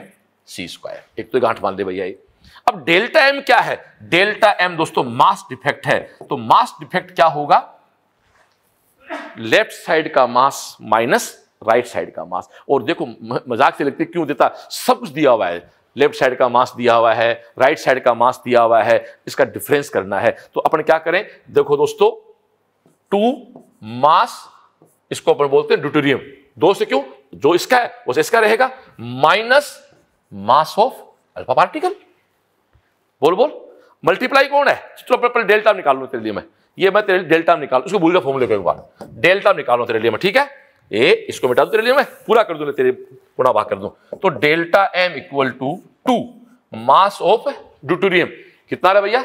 C square एक तो गांठ मान दे भैया ये अब डेल्टा एम क्या है डेल्टा एम दोस्तों मास डिफेक्ट है तो मास डिफेक्ट क्या होगा लेफ्ट साइड का मास माइनस राइट साइड का मास और देखो मजाक से लगते क्यों देता सब कुछ दिया हुआ है लेफ्ट साइड का मास दिया हुआ है राइट साइड का मास दिया हुआ है इसका डिफरेंस करना है तो अपन क्या करें देखो दोस्तों टू मास इसको अपन बोलते हैं ड्यूटेरियम दो से क्यों जो इसका है वो इसका रहेगा minus mass of alpha particle बोल बोल मल्टीप्लाई कौन है चलो डेल्टा निकाल लू तेरे लिए मैं ये मैं तेरे डेल्टा में निकाल उसको भूल गया फॉर्मूले को एक बार डेल्टा निकालो तेरे लिए मैं ठीक है ए इसको मिटा दो तेरे लिए मैं पूरा कर दूंगा तेरे पुनः भाग कर दू तो delta M equal to two mass of deuterium कितना रहा भैया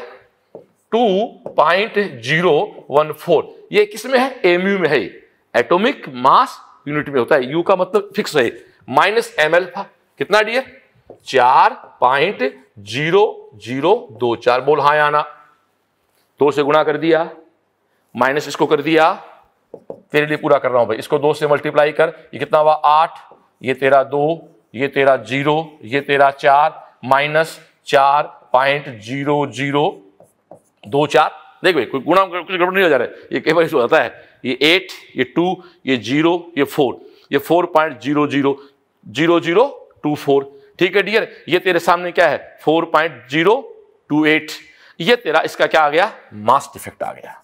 two point zero one four ये किस में है एमयू में है एटोमिक मास यूनिट में होता है यू का मतलब फिक्स है माइनस एम एल्फा कितना डी चार पॉइंट जीरो जीरो दो चार बोल हाँ आना दो से गुणा कर दिया माइनस इसको कर दिया तेरे लिए पूरा कर रहा हूं भाई इसको दो से मल्टीप्लाई कर ये कितना हुआ आठ ये तेरा दो ये तेरा जीरो ये तेरा चार माइनस चार पॉइंट जीरो जीरो दो चार देख भाई कोई गुणा कुछ गड़बड़ नहीं हो जा रहा है ये कई बार इसको होता है ये एट ये टू ये जीरो ये फोर ये four point zero zero zero zero two four ठीक है डियर ये तेरे सामने क्या है four point zero two eight ये तेरा इसका क्या आ गया मास डिफेक्ट आ गया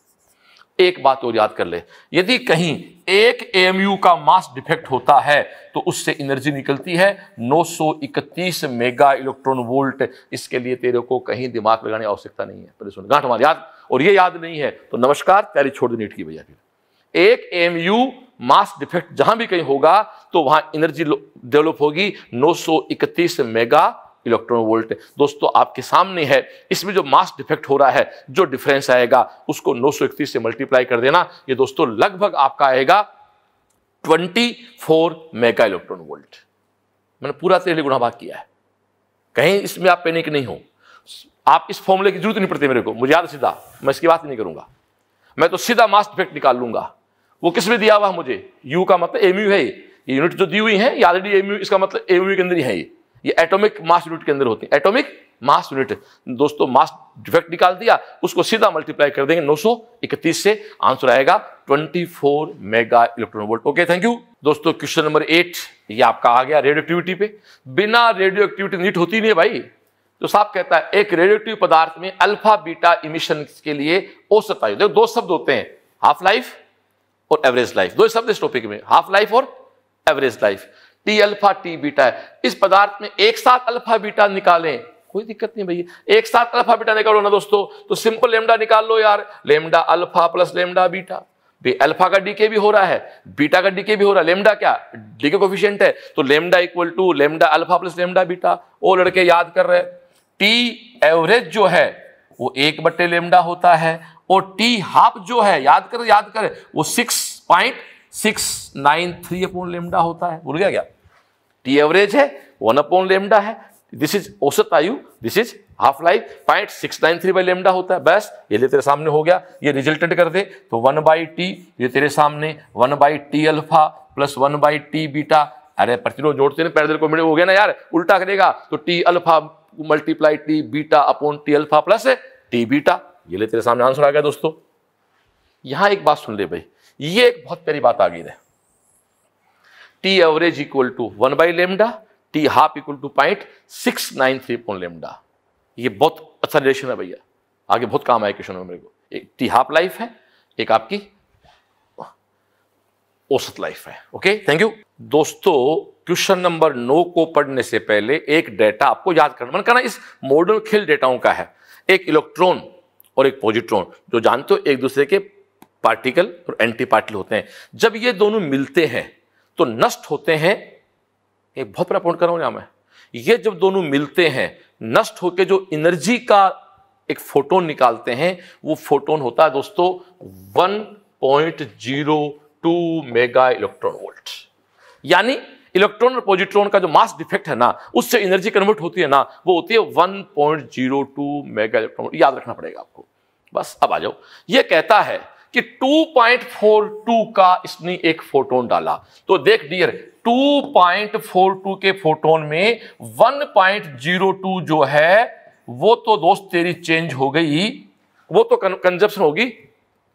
एक बात और याद कर ले यदि कहीं एक एमयू का मास डिफेक्ट होता है तो उससे एनर्जी निकलती है 931 मेगा इलेक्ट्रॉन वोल्ट इसके लिए तेरे को कहीं दिमाग लगाने आवश्यकता नहीं है परेशान गांठ मार याद और ये याद नहीं है तो नमस्कार तैयारी छोड़ दे नीट की भैया फिर एक एमयू मास डिफेक्ट जहां भी कहीं होगा तो वहां एनर्जी डेवलप होगी नौ मेगा इलेक्ट्रॉन वोल्ट दोस्तों आपके सामने है इसमें जो मास डिफेक्ट हो रहा है जो डिफरेंस आएगा उसको 931 से मल्टीप्लाई कर देना ये दोस्तों लगभग आपका आएगा 24 मेगा इलेक्ट्रॉन वोल्ट मैंने पूरा तेरे लिए भाग किया है कहीं इसमें आप पैनिक नहीं हो आप इस फॉर्मूले की जरूरत नहीं पड़ती मेरे को मुझे याद सीधा मैं इसकी बात नहीं करूंगा मैं तो सीधा मास डिफेक्ट निकाल लूंगा वो किस में दिया हुआ मुझे यू का मतलब एमयू है ये यूनिट जो दी हुई है ये ऑलरेडी एमयू इसका मतलब एमयू के अंदर ही है ये ये एटॉमिक मास यूनिट के अंदर होती है एटॉमिक मास यूनिट दोस्तों मास डिफेक्ट निकाल दिया उसको सीधा मल्टीप्लाई कर देंगे 931 से आंसर आएगा 24 mega electron volt okay thank you दोस्तों क्वेश्चन नंबर एट ये आपका आ गया रेडियो एक्टिविटी पे बिना रेडियो एक्टिविटी नीट होती नहीं है भाई तो साफ कहता है एक एक्टिव पदार्थ में अल्फा बीटा इमिशन के लिए औसत आयु देखो दो शब्द होते हैं हाफ लाइफ और एवरेज लाइफ दो शब्द इस टॉपिक में हाफ लाइफ और average life T alpha T beta है इस पदार्थ में एक साथ अल्फा बीटा निकालें कोई दिक्कत नहीं भैया एक साथ अल्फा बीटा निकालो ना दोस्तों तो सिंपल लेमडा निकाल लो यार lambda alpha plus lambda beta alpha का डीके भी हो रहा है बीटा का डीके भी हो रहा है लेमडा क्या डीके कोफिशियंट है तो lambda equal to lambda alpha plus lambda beta वो लड़के याद कर रहे टी एवरेज जो है वो एक बट्टे लेमडा होता है और टी हाफ जो है याद कर याद कर वो six point six nine three upon lambda होता है भूल गया क्या टी एवरेज है वन अपोन लेमडा है दिस इज औसत आयु this is half life point six nine three by lambda होता है बस ये ले तेरे सामने हो गया ये रिजल्टेंट कर दे तो वन बाई टी ये तेरे सामने one by T alpha plus one by T beta अरे प्रतिरोध जोड़ते ना पैरदल को मिले हो गया ना यार उल्टा करेगा तो T alpha multiply T beta upon T alpha plus T beta ये ले तेरे सामने आंसर आ गया दोस्तों यहां एक बात सुन ले भाई ये एक बहुत प्यारी बात आ गई है T average equal to one by lambda T half equal to point six nine three point lambda ये बहुत अच्छा रिलेशन है भैया आगे बहुत काम आया क्वेश्चन में मेरे को एक टी हाफ लाइफ है एक आपकी औसत लाइफ है ओके थैंक यू दोस्तों क्वेश्चन नंबर नौ को पढ़ने से पहले एक डेटा आपको याद करना मन करना इस मॉडल खेल डेटाओं का है एक इलेक्ट्रॉन और एक पॉजिट्रॉन जो जानते हो एक दूसरे के पार्टिकल और एंटी पार्टिकल होते हैं जब ये दोनों मिलते हैं तो नष्ट होते हैं एक बहुत बड़ा पॉइंट कर रहा हूं यहां मैं ये जब दोनों मिलते हैं नष्ट होकर जो एनर्जी का एक फोटोन निकालते हैं वो फोटोन होता है दोस्तों one point zero two mega electron volt यानी इलेक्ट्रॉन और पॉजिट्रॉन का जो मास डिफेक्ट है ना उससे एनर्जी कन्वर्ट होती है ना वो होती है one point zero two mega electron याद रखना पड़ेगा आपको बस अब आ जाओ ये कहता है कि 2.42 का इसने एक फोटोन डाला तो देख डियर 2.42 के फोटोन में 1.02 जो है वो तो दोस्त तेरी चेंज हो गई वो तो कंजप्शन होगी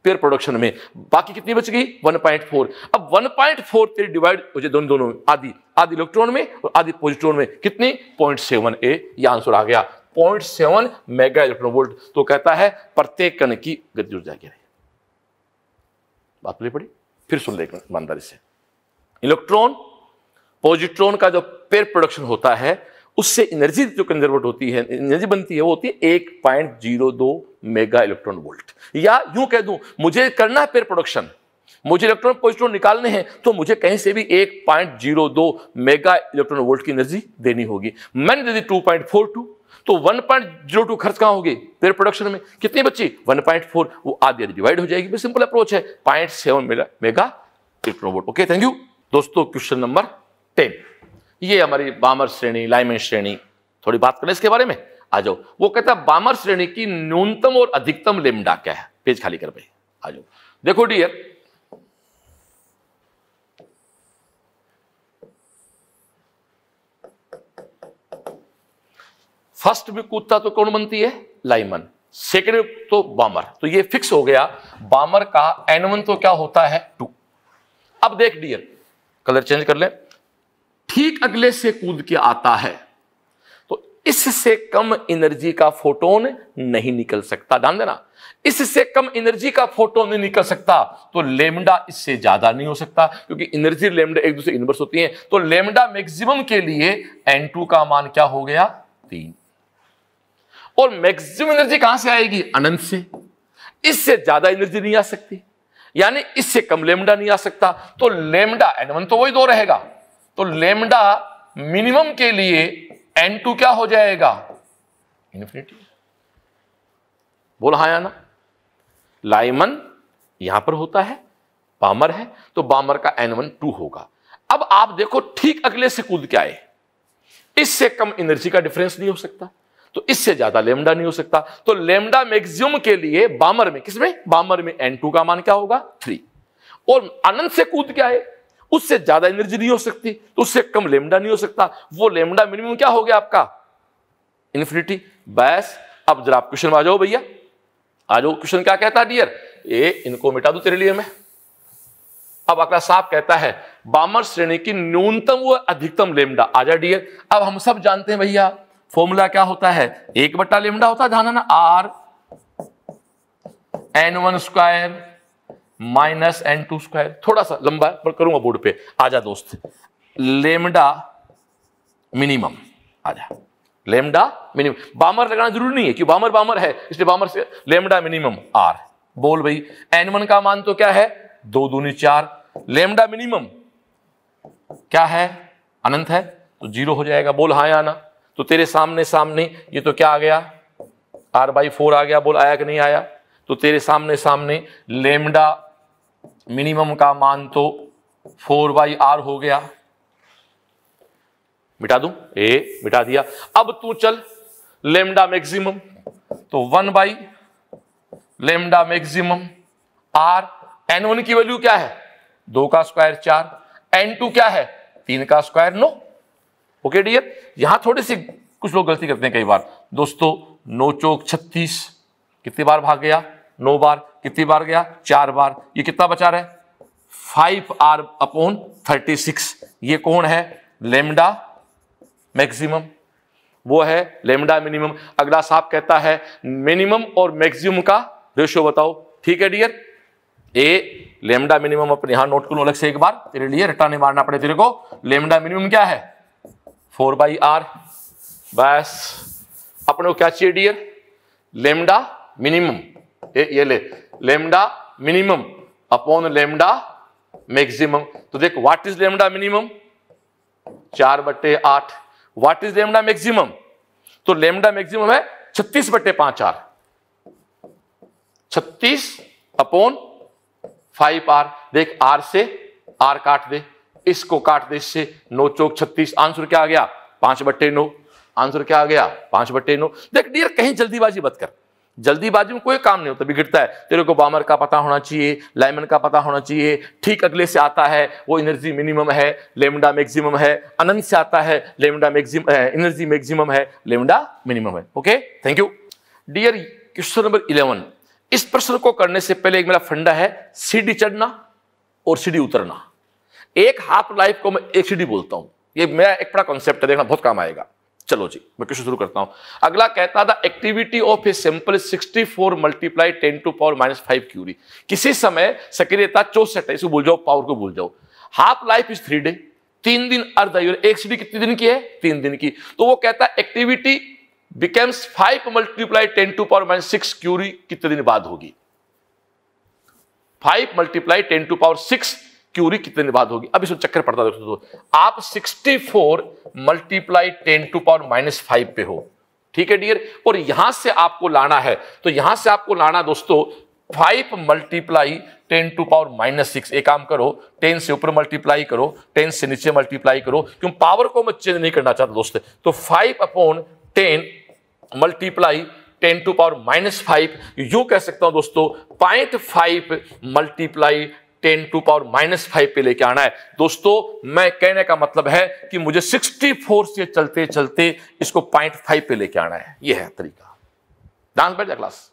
पेयर प्रोडक्शन में बाकी कितनी बच गई 1.4 अब 1.4 तेरी डिवाइड हो जाए दोनों दोनों में आधी आधी इलेक्ट्रॉन में और आधी पॉजिट्रॉन में कितनी पॉइंट सेवन ए ये आंसर आ गया point seven mega electron volt तो कहता है प्रत्येक कण की गति ऊर्जा के बात नहीं पड़ी फिर सुन ले ईमानदारी से इलेक्ट्रॉन पॉजिट्रॉन का जो पेयर प्रोडक्शन होता है उससे एनर्जी जो कंजर्वेट होती है एनर्जी बनती है वो होती है एक पॉइंट जीरो दो मेगा इलेक्ट्रॉन वोल्ट या यूं कह दूं मुझे करना है पेयर प्रोडक्शन मुझे इलेक्ट्रॉन पॉजिट्रॉन निकालने हैं तो मुझे कहीं से भी एक पॉइंट जीरो दो मेगा इलेक्ट्रॉन वोल्ट की एनर्जी देनी होगी मैंने दे दी टू पॉइंट फोर टू तो 1.02 खर्च कहां होगी पेड़ प्रोडक्शन में कितने बच्ची 1.4 पॉइंट फोर वो आधी आधी डिवाइड हो जाएगी सिंपल अप्रोच है point seven mega robot okay thank you दोस्तों क्वेश्चन नंबर टेन ये हमारी बामर श्रेणी लाइमेन श्रेणी थोड़ी बात करें इसके बारे में आ जाओ वो कहता है बामर श्रेणी की न्यूनतम और अधिकतम लेमडा क्या है पेज खाली कर भाई आ जाओ देखो डियर फर्स्ट में कूदता तो कौन बनती है लाइमन सेकेंड में तो बामर तो ये फिक्स हो गया बामर का एनवन तो क्या होता है टू अब देख डियर कलर चेंज कर ले ठीक अगले से कूद के आता है तो इससे कम एनर्जी का फोटोन नहीं निकल सकता ध्यान देना इससे कम एनर्जी का फोटोन नहीं निकल सकता तो लेमडा इससे ज्यादा नहीं हो सकता क्योंकि एनर्जी लेमडा एक दूसरे इनवर्स होती है तो लेमडा मैक्सिमम के लिए एन का मान क्या हो गया तीन और मैक्सिमम एनर्जी कहां से आएगी अनंत से इससे ज्यादा एनर्जी नहीं आ सकती यानी इससे कम लेमडा नहीं आ सकता तो लेमडा एन वन तो वही दो रहेगा तो लेमडा मिनिमम के लिए एन टू क्या हो जाएगा इन्फिनिटी बोल हा या ना लाइमन यहां पर होता है बामर है तो बामर का एन वन टू होगा अब आप देखो ठीक अगले से कूद के आए इससे कम एनर्जी का डिफरेंस नहीं हो सकता तो इससे ज्यादा लेमडा नहीं हो सकता तो लेमडा मैक्सिमम के लिए बामर में किसमें बामर में एन टू का मान क्या होगा थ्री और अनंत से कूद क्या है उससे ज्यादा एनर्जी नहीं हो सकती तो उससे कम लेमडा नहीं हो सकता वो लेमडा मिनिमम क्या हो गया आपका इन्फिनिटी बैस अब जरा आप क्वेश्चन में आ जाओ भैया आ जाओ क्वेश्चन क्या कहता है डियर ये इनको मिटा दू तेरे लिए मैं अब अगला साफ कहता है बामर श्रेणी की न्यूनतम व अधिकतम लेमडा आ जा डियर अब हम सब जानते हैं भैया फॉर्मूला क्या होता है एक बट्टा लेमडा होता है ध्यान R N one square minus N two square थोड़ा सा लंबा पर करूंगा बोर्ड पे आजा दोस्त लेमडा मिनिमम आजा लेमडा मिनिमम बामर लगाना जरूरी नहीं है क्योंकि बामर बामर है इसलिए बामर से लेमडा मिनिमम आर बोल भाई एन वन का मान तो क्या है दो दूनी चार लेमडा मिनिमम क्या है अनंत है तो जीरो हो जाएगा बोल हाँ आना तो तेरे सामने सामने ये तो क्या आ गया आर बाई फोर आ गया बोल आया कि नहीं आया तो तेरे सामने सामने लेमडा मिनिमम का मान तो फोर बाई आर हो गया मिटा दू ए मिटा दिया अब तू चल लेमडा मैक्सिमम तो one by lambda maximum R N one की वैल्यू क्या है दो का स्क्वायर चार एन टू क्या है तीन का स्क्वायर नो ओके डियर यहां थोड़ी सी कुछ लोग गलती करते हैं कई बार दोस्तों नो चौक छत्तीस कितनी बार भाग गया नौ बार कितनी बार गया चार बार ये कितना बचा रहा है five R upon thirty six ये कौन है लेमडा मैक्सिमम वो है लेमडा मिनिमम अगला साहब कहता है मिनिमम और मैक्सिमम का रेशियो बताओ ठीक है डियर ए लेमडा मिनिमम अपने यहां नोट करो अलग से एक बार तेरे लिए रिटर्न मारना पड़े तेरे को लेमडा मिनिमम क्या है फोर बाई आर बस अपने को क्या चाहिए डियर लेमडा मिनिमम ये, ये ले lambda minimum upon lambda maximum तो देख व्हाट इज लेमडा मिनिमम चार बटे आठ व्हाट इज लेमडा मैक्सिमम तो लेमडा मैक्सिमम है छत्तीस बटे पांच आर छत्तीस अपॉन फाइव आर देख आर से आर काट दे इसको काट दे इससे नौ चौक छत्तीस आंसर क्या आ गया पांच बट्टे नौ आंसर क्या आ गया पांच बट्टे नौ देख डियर कहीं जल्दीबाजी मत कर जल्दीबाजी में कोई काम नहीं होता बिगड़ता है तेरे को बामर का पता होना चाहिए लाइमन का पता होना चाहिए ठीक अगले से आता है वो एनर्जी मिनिमम है लेमडा मैक्सिमम है अनंत से आता है लेमडा मैक्सिम एनर्जी मैक्सिमम है लेमडा मिनिमम है okay thank you dear question number eleven इस प्रश्न को करने से पहले एक मेरा फंडा है सीढ़ी चढ़ना और सीढ़ी उतरना एक हाफ लाइफ को मैं एक्सीडी बोलता हूं ये मेरा एक बड़ा कॉन्सेप्ट है देखना बहुत काम आएगा चलो जी मैं क्वेश्चन शुरू करता हूं अगला कहता था activity of a simple 64 four multiply ten to power minus five curie किसी समय सक्रियता चौसठ है इसको भूल जाओ पावर को भूल जाओ half life is three day तीन दिन अर्धायु एक सीढ़ी कितने दिन की है तीन दिन की तो वो कहता है activity becomes five multiply ten to power minus six curie कितने दिन बाद होगी five multiply ten to power six curie कितने बाद होगी अब इसको चक्कर पड़ता है दोस्तों आप 64 four multiply ten to power minus five पे हो ठीक है डियर और यहां से आपको लाना है तो यहां से आपको लाना दोस्तों five multiply ten to power minus six एक काम करो टेन से ऊपर मल्टीप्लाई करो टेन से नीचे मल्टीप्लाई करो क्यों पावर को मैं चेंज नहीं करना चाहता दोस्त तो five upon ten multiply ten to power minus five यू कह सकता हूं दोस्तों point five multiply ten to power minus five पे लेके आना है दोस्तों मैं कहने का मतलब है कि मुझे सिक्सटी फोर से चलते चलते इसको पॉइंट फाइव पे लेके आना है यह है तरीका ध्यान पर class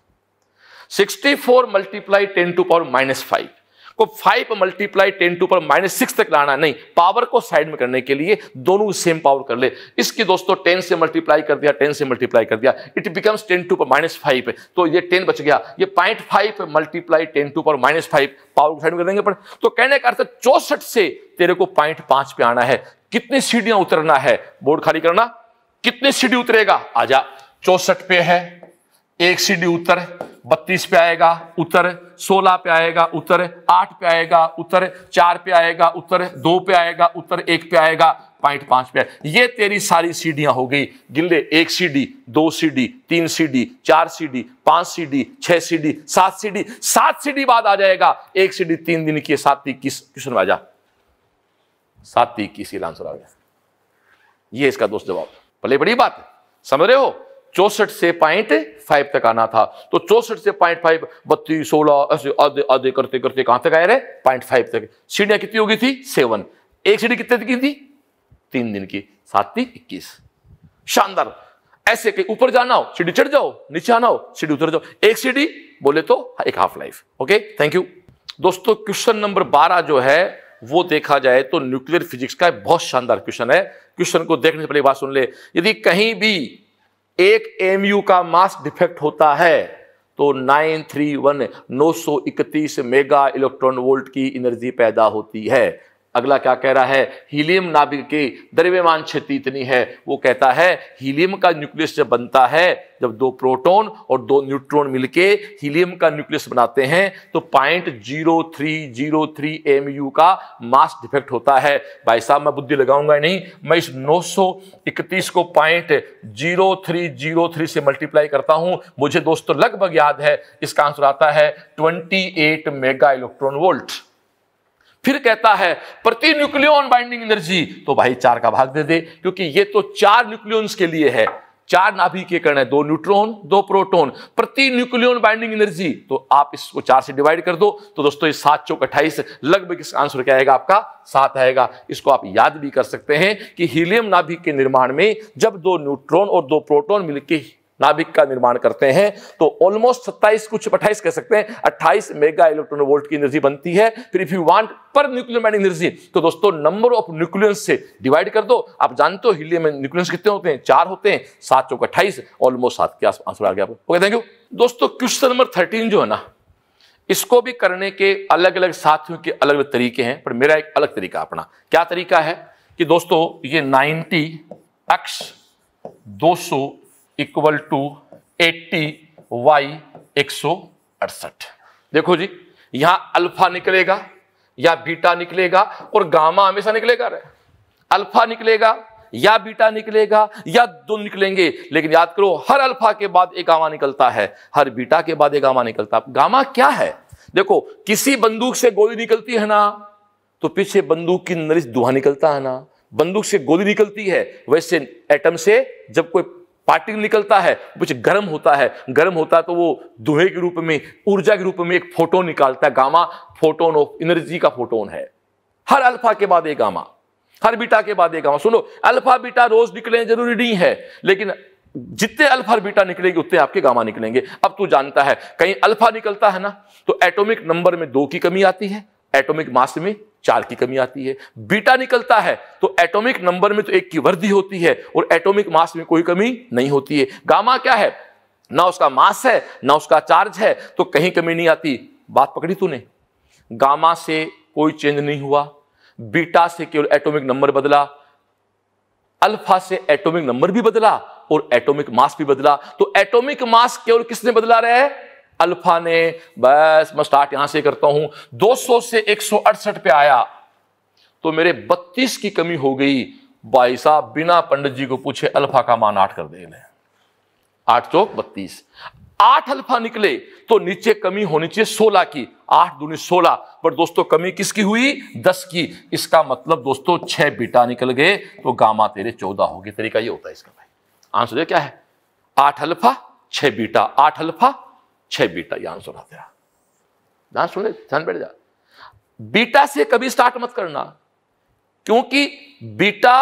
sixty four multiply ten to power minus five को five multiply ten to power minus six तक लाना नहीं पावर को साइड में करने के लिए दोनों सेम पावर कर ले इसकी दोस्तों टेन से मल्टीप्लाई कर दिया टेन से मल्टीप्लाई कर दिया it becomes ten to power minus five तो ये टेन बच गया ये point five multiply ten to power minus five power को साइड में कर देंगे पर तो कहने का अर्थ चौसठ से तेरे को पॉइंट पांच पे आना है कितनी सीढ़ियां उतरना है बोर्ड खाली करना कितनी सीढ़ी उतरेगा आजा चौसठ पे है एक सीढ़ी उत्तर बत्तीस पे आएगा उत्तर सोलह पे आएगा उत्तर आठ पे आएगा उत्तर चार पे आएगा उत्तर दो पे आएगा उत्तर एक पे आएगा पॉइंट पांच पे ये तेरी सारी सीढ़ियां हो गई गिल्ले एक सीढ़ी दो सीढ़ी तीन सीढ़ी चार सीढ़ी पांच सीढ़ी छह सीढ़ी सात सीढ़ी सात सीढ़ी बाद आ जाएगा एक सीढ़ी तीन दिन की सात इक्कीस क्वेश्चन में आ जा सात इक्कीस आंसर आ गया ये इसका दोस्त जवाब भले बड़ी बात समझ रहे हो चौसठ से पॉइंट फाइव तक आना था तो चौसठ से पॉइंट फाइव बत्तीस सोलह आधे आधे करते करते कहां तक आए रहे पॉइंट फाइव तक सीढ़ियां कितनी होगी थी सेवन एक सीढ़ी कितने की थी तीन दिन की सात थी इक्कीस शानदार ऐसे कहीं ऊपर जाना हो सीढ़ी चढ़ जाओ नीचे आना हो सीढ़ी उतर जाओ एक सीढ़ी बोले तो एक half life okay thank you दोस्तों क्वेश्चन नंबर बारह जो है वो देखा जाए तो न्यूक्लियर फिजिक्स का बहुत शानदार क्वेश्चन है क्वेश्चन को देखने से पहले बात सुन ले यदि कहीं भी एक एम का मास डिफेक्ट होता है तो 931 931 मेगा इलेक्ट्रॉन वोल्ट की एनर्जी पैदा होती है अगला क्या कह रहा है हीलियम नाभिक की द्रव्यमान क्षति इतनी है वो कहता है हीलियम का न्यूक्लियस जब बनता है जब दो प्रोटॉन और दो न्यूट्रॉन मिलके हीलियम का न्यूक्लियस बनाते हैं तो point zero three zero three M U का मास डिफेक्ट होता है भाई साहब मैं बुद्धि लगाऊंगा नहीं मैं इस नौ सौ इकतीस को point zero three zero three से मल्टीप्लाई करता हूं मुझे दोस्तों लगभग याद है इसका आंसर आता है twenty eight mega electron volt फिर कहता है प्रति न्यूक्लियन बाइंडिंग एनर्जी तो भाई चार का भाग दे दे क्योंकि ये तो चार न्यूक्लियंस के लिए है चार के नाभिकीकरण है दो न्यूट्रॉन दो प्रोटॉन प्रति न्यूक्लियन बाइंडिंग एनर्जी तो आप इसको चार से डिवाइड कर दो तो दोस्तों ये सात चौक अट्ठाईस लगभग इसका आंसर क्या आएगा आपका सात आएगा इसको आप याद भी कर सकते हैं कि हीलियम नाभिक के निर्माण में जब दो न्यूट्रॉन और दो प्रोटोन मिलकर नाभिक का निर्माण करते हैं तो ऑलमोस्ट 27 कुछ 28 कह सकते हैं 28 मेगा इलेक्ट्रॉन वोल्ट की एनर्जी बनती है फिर if you want per nuclear man energy तो दोस्तों नंबर ऑफ न्यूक्लियस से डिवाइड कर दो आप जानते हो में न्यूक्लियस कितने होते हैं चार होते हैं सात चौक अट्ठाईस ऑलमोस्ट सात के आंसर आ गया आपको ओके थैंक यू दोस्तों क्वेश्चन नंबर थर्टीन जो है ना इसको भी करने के अलग अलग साथियों के अलग अलग तरीके हैं पर मेरा एक अलग तरीका अपना क्या तरीका है कि दोस्तों ये नाइनटी एक्स दो सौ इक्वल टू एट्टी वाई एक देखो जी यहां अल्फा निकलेगा या बीटा निकलेगा और गामा हमेशा निकलेगा रहे अल्फा निकलेगा या बीटा निकलेगा या दो निकलेंगे लेकिन याद करो हर अल्फा के बाद एक गामा निकलता है हर बीटा के बाद एक गामा निकलता है गामा क्या है देखो किसी बंदूक से गोली निकलती है ना तो पीछे बंदूक की नरिश दुहा निकलता है ना बंदूक से गोली निकलती है वैसे एटम से जब कोई पार्टिकल निकलता है कुछ गर्म होता है गर्म होता है तो वो धुएं के रूप में ऊर्जा के रूप में एक फोटोन निकालता है गामा फोटोन ऑफ एनर्जी का फोटोन है हर अल्फा के बाद एक गामा हर बीटा के बाद एक गामा सुनो अल्फा बीटा रोज निकले जरूरी नहीं है लेकिन जितने अल्फा बीटा निकलेंगे उतने आपके गामा निकलेंगे अब तू जानता है कहीं अल्फा निकलता है ना तो एटॉमिक नंबर में दो की कमी आती है एटॉमिक मास में चार की कमी आती है बीटा निकलता है तो एटॉमिक नंबर में तो एक की वृद्धि होती है और एटॉमिक मास में कोई कमी नहीं होती है गामा क्या है ना उसका मास है ना उसका चार्ज है तो कहीं कमी नहीं आती बात पकड़ी तूने गामा से कोई चेंज नहीं हुआ बीटा से केवल एटॉमिक नंबर बदला अल्फा से एटॉमिक नंबर भी बदला और एटॉमिक मास भी बदला तो एटॉमिक मास केवल किसने बदला रहा है अल्फा ने बस मैं स्टार्ट यहां से करता हूं 200 से एक पे आया तो मेरे 32 की कमी हो गई भाई साहब बिना पंडित जी को पूछे अल्फा का मान आठ कर दे आठ चौक तो बत्तीस आठ अल्फा निकले तो नीचे कमी होनी चाहिए सोलह की आठ दूनी सोलह पर दोस्तों कमी किसकी हुई दस की इसका मतलब दोस्तों छह बीटा निकल गए तो गामा तेरे चौदह हो गए तरीका ये होता है इसका भाई आंसर क्या है आठ अल्फा छह बीटा आठ अल्फा छह बीटा यहां सुना आ गया ध्यान सुने ध्यान बैठ जा बीटा से कभी स्टार्ट मत करना क्योंकि बीटा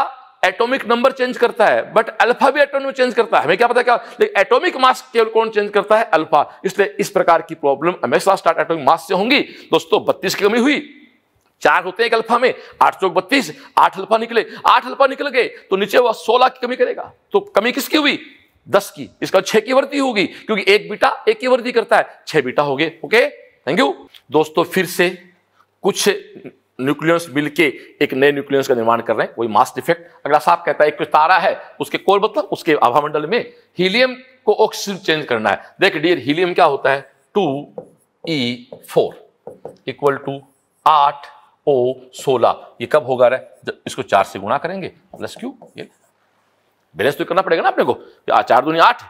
एटॉमिक नंबर चेंज करता है बट अल्फा भी एटॉमिक चेंज करता है हमें क्या पता क्या लेकिन एटॉमिक मास केवल कौन चेंज करता है अल्फा इसलिए इस प्रकार की प्रॉब्लम हमेशा स्टार्ट एटॉमिक मास से होंगी दोस्तों बत्तीस की कमी हुई चार होते हैं एक अल्फा में आठ सौ बत्तीस आठ अल्फा निकले आठ अल्फा निकल गए तो नीचे वह सोलह की कमी करेगा तो कमी किसकी हुई दस की इसका छह की वृद्धि होगी क्योंकि एक बीटा एक की वृद्धि करता है छह बीटा हो गए ओके थैंक यू दोस्तों फिर से कुछ न्यूक्लियस मिलके एक नए न्यूक्लियस का निर्माण कर रहे हैं वही मास डिफेक्ट अगला साफ कहता है एक तारा है उसके कोर मतलब उसके आभामंडल में हीलियम को ऑक्सीजन चेंज करना है देख डियर हीलियम क्या होता है two E four equal to आठ ओ सोलह ये कब होगा रहा है इसको चार से गुणा करेंगे प्लस क्यू ये बैलेंस तो करना पड़ेगा ना अपने को चार दुनिया आठ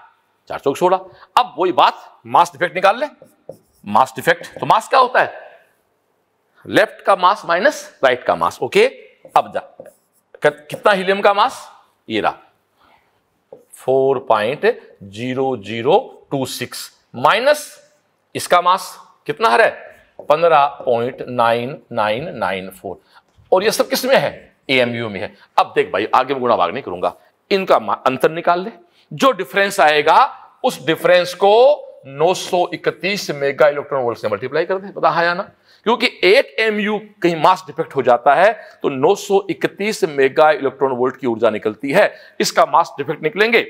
चार सौ सोलह अब वही बात मास डिफेक्ट निकाल ले मास डिफेक्ट तो मास क्या होता है लेफ्ट का मास माइनस राइट का मास ओके अब जा कितना हीलियम का मास ये रहा four point zero zero two six minus इसका मास कितना है पंद्रह point nine nine nine four और ये सब किस में है एमयू में है अब देख भाई आगे मैं गुणा भाग नहीं करूंगा इनका अंतर निकाल ले जो डिफरेंस आएगा उस डिफरेंस को 931 मेगा इलेक्ट्रॉन वोल्ट से मल्टीप्लाई कर दे पता है ना क्योंकि एक एमयू कहीं मास डिफेक्ट हो जाता है तो 931 मेगा इलेक्ट्रॉन वोल्ट की ऊर्जा निकलती है इसका मास डिफेक्ट निकलेंगे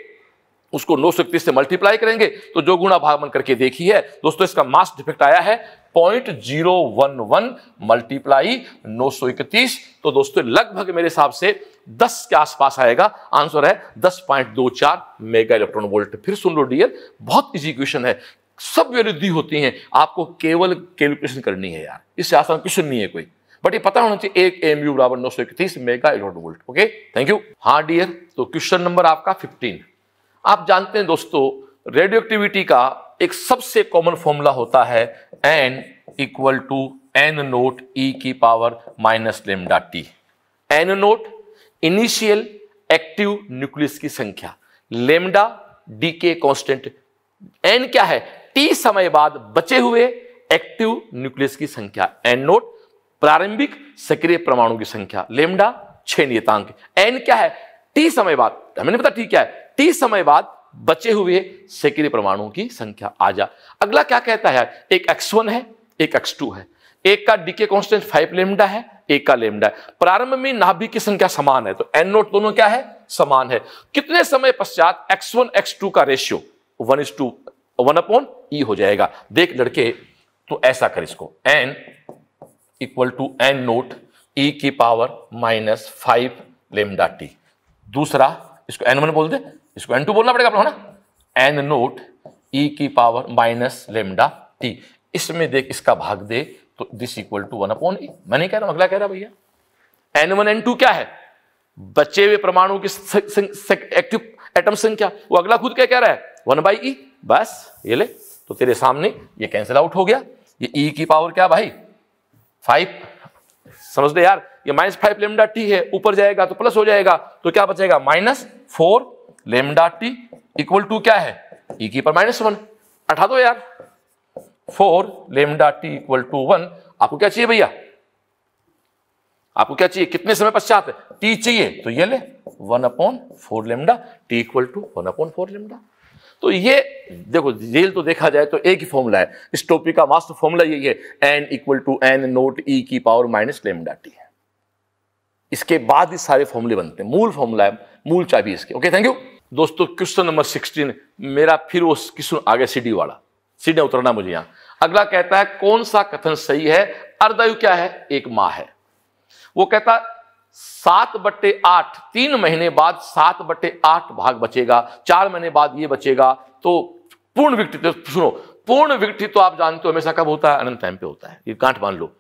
उसको नौ सौ इकतीस से मल्टीप्लाई करेंगे तो जो गुणा भागमन करके देखी है दोस्तों इसका मास डिफेक्ट आया है point zero one one multiply नौ सौ इकतीस तो दोस्तों लगभग मेरे हिसाब से दस के आसपास आएगा आंसर है दस पॉइंट दो चार मेगा इलेक्ट्रॉन वोल्ट फिर सुन लो डियर बहुत इजी क्वेश्चन है सब वृद्धि होती है आपको केवल कैलकुलेशन करनी है यार इससे आसान क्वेश्चन नहीं है कोई बट ये पता होना चाहिए एक एम यू बराबर नौ सौ इकतीस mega electron volt okay thank you हाँ डियर तो क्वेश्चन नंबर आपका फिफ्टीन आप जानते हैं दोस्तों रेडियो एक्टिविटी का एक सबसे कॉमन फॉर्मूला होता है N equal to N not E की power minus lambda T N not initial active nucleus की संख्या lambda decay constant N क्या है टी समय बाद बचे हुए एक्टिव न्यूक्लियस की संख्या एन नोट प्रारंभिक सक्रिय परमाणु की संख्या लेमडा छह नियतांक एन क्या है टी समय बाद हमें नहीं पता टी क्या है तीस समय बाद बचे हुए सेकेंड परमाणुओं की संख्या आ जा अगला क्या कहता है एक एक्स वन है एक एक्स टू है एक का डीके कॉन्स्टेंट फाइव लेमडा है एक का लेमडा है प्रारंभ में नाभिक की संख्या समान है तो एन नोट दोनों क्या है समान है कितने समय पश्चात एक्स वन एक्स टू का ratio one is to one upon E हो जाएगा देख लड़के तो ऐसा कर इसको N equal to N not E की power minus five lambda T दूसरा इसको एन वन बोल दे इसको एन टू बोलना पड़ेगा आप ना एन नोट ई की पावर माइनस लेमडा टी इसमें देख इसका भाग दे तो this equal to one upon E मैं नहीं कह रहा हूं अगला कह रहा भैया एन वन एन टू क्या है बचे हुए परमाणु की एक्टिव एटम संख्या वो अगला खुद क्या कह रहा है वन बाई ई बस ये ले तो तेरे सामने ये कैंसिल आउट हो गया ये ई e की पावर क्या भाई फाइव समझ ले यार ये माइनस फाइव लेमडा टी है ऊपर जाएगा तो प्लस हो जाएगा तो क्या बचेगा minus four lambda T equal to क्या है ई e की पर माइनस वन अठा दो यार four lambda T equal to one आपको क्या चाहिए भैया आपको क्या चाहिए कितने समय पश्चात टी चाहिए तो ये ले one upon four lambda T equal to one upon four lambda तो ये देखो जेल तो देखा जाए तो एक ही फॉर्मूला है इस टॉपिक का मास्टर फॉर्मूला यही है N equal to N not E की पावर माइनस लेमडा टी इसके बाद ही सारे फॉर्मूले बनते हैं मूल फॉर्मूला है मूल चाबी इसके ओके थैंक यू दोस्तों क्वेश्चन नंबर सिक्सटीन मेरा फिर वो किस्म आगे सीढ़ी वाला सीढ़ी उतरना मुझे यहां अगला कहता है कौन सा कथन सही है अर्धायु क्या है एक माह है वो कहता सात बट्टे आठ तीन महीने बाद सात बट्टे आठ भाग बचेगा चार महीने बाद ये बचेगा तो पूर्ण विकटी तो सुनो पूर्ण विकटी तो आप जानते हो हमेशा कब होता है अनंत टाइम पे होता है ये गांठ मान लो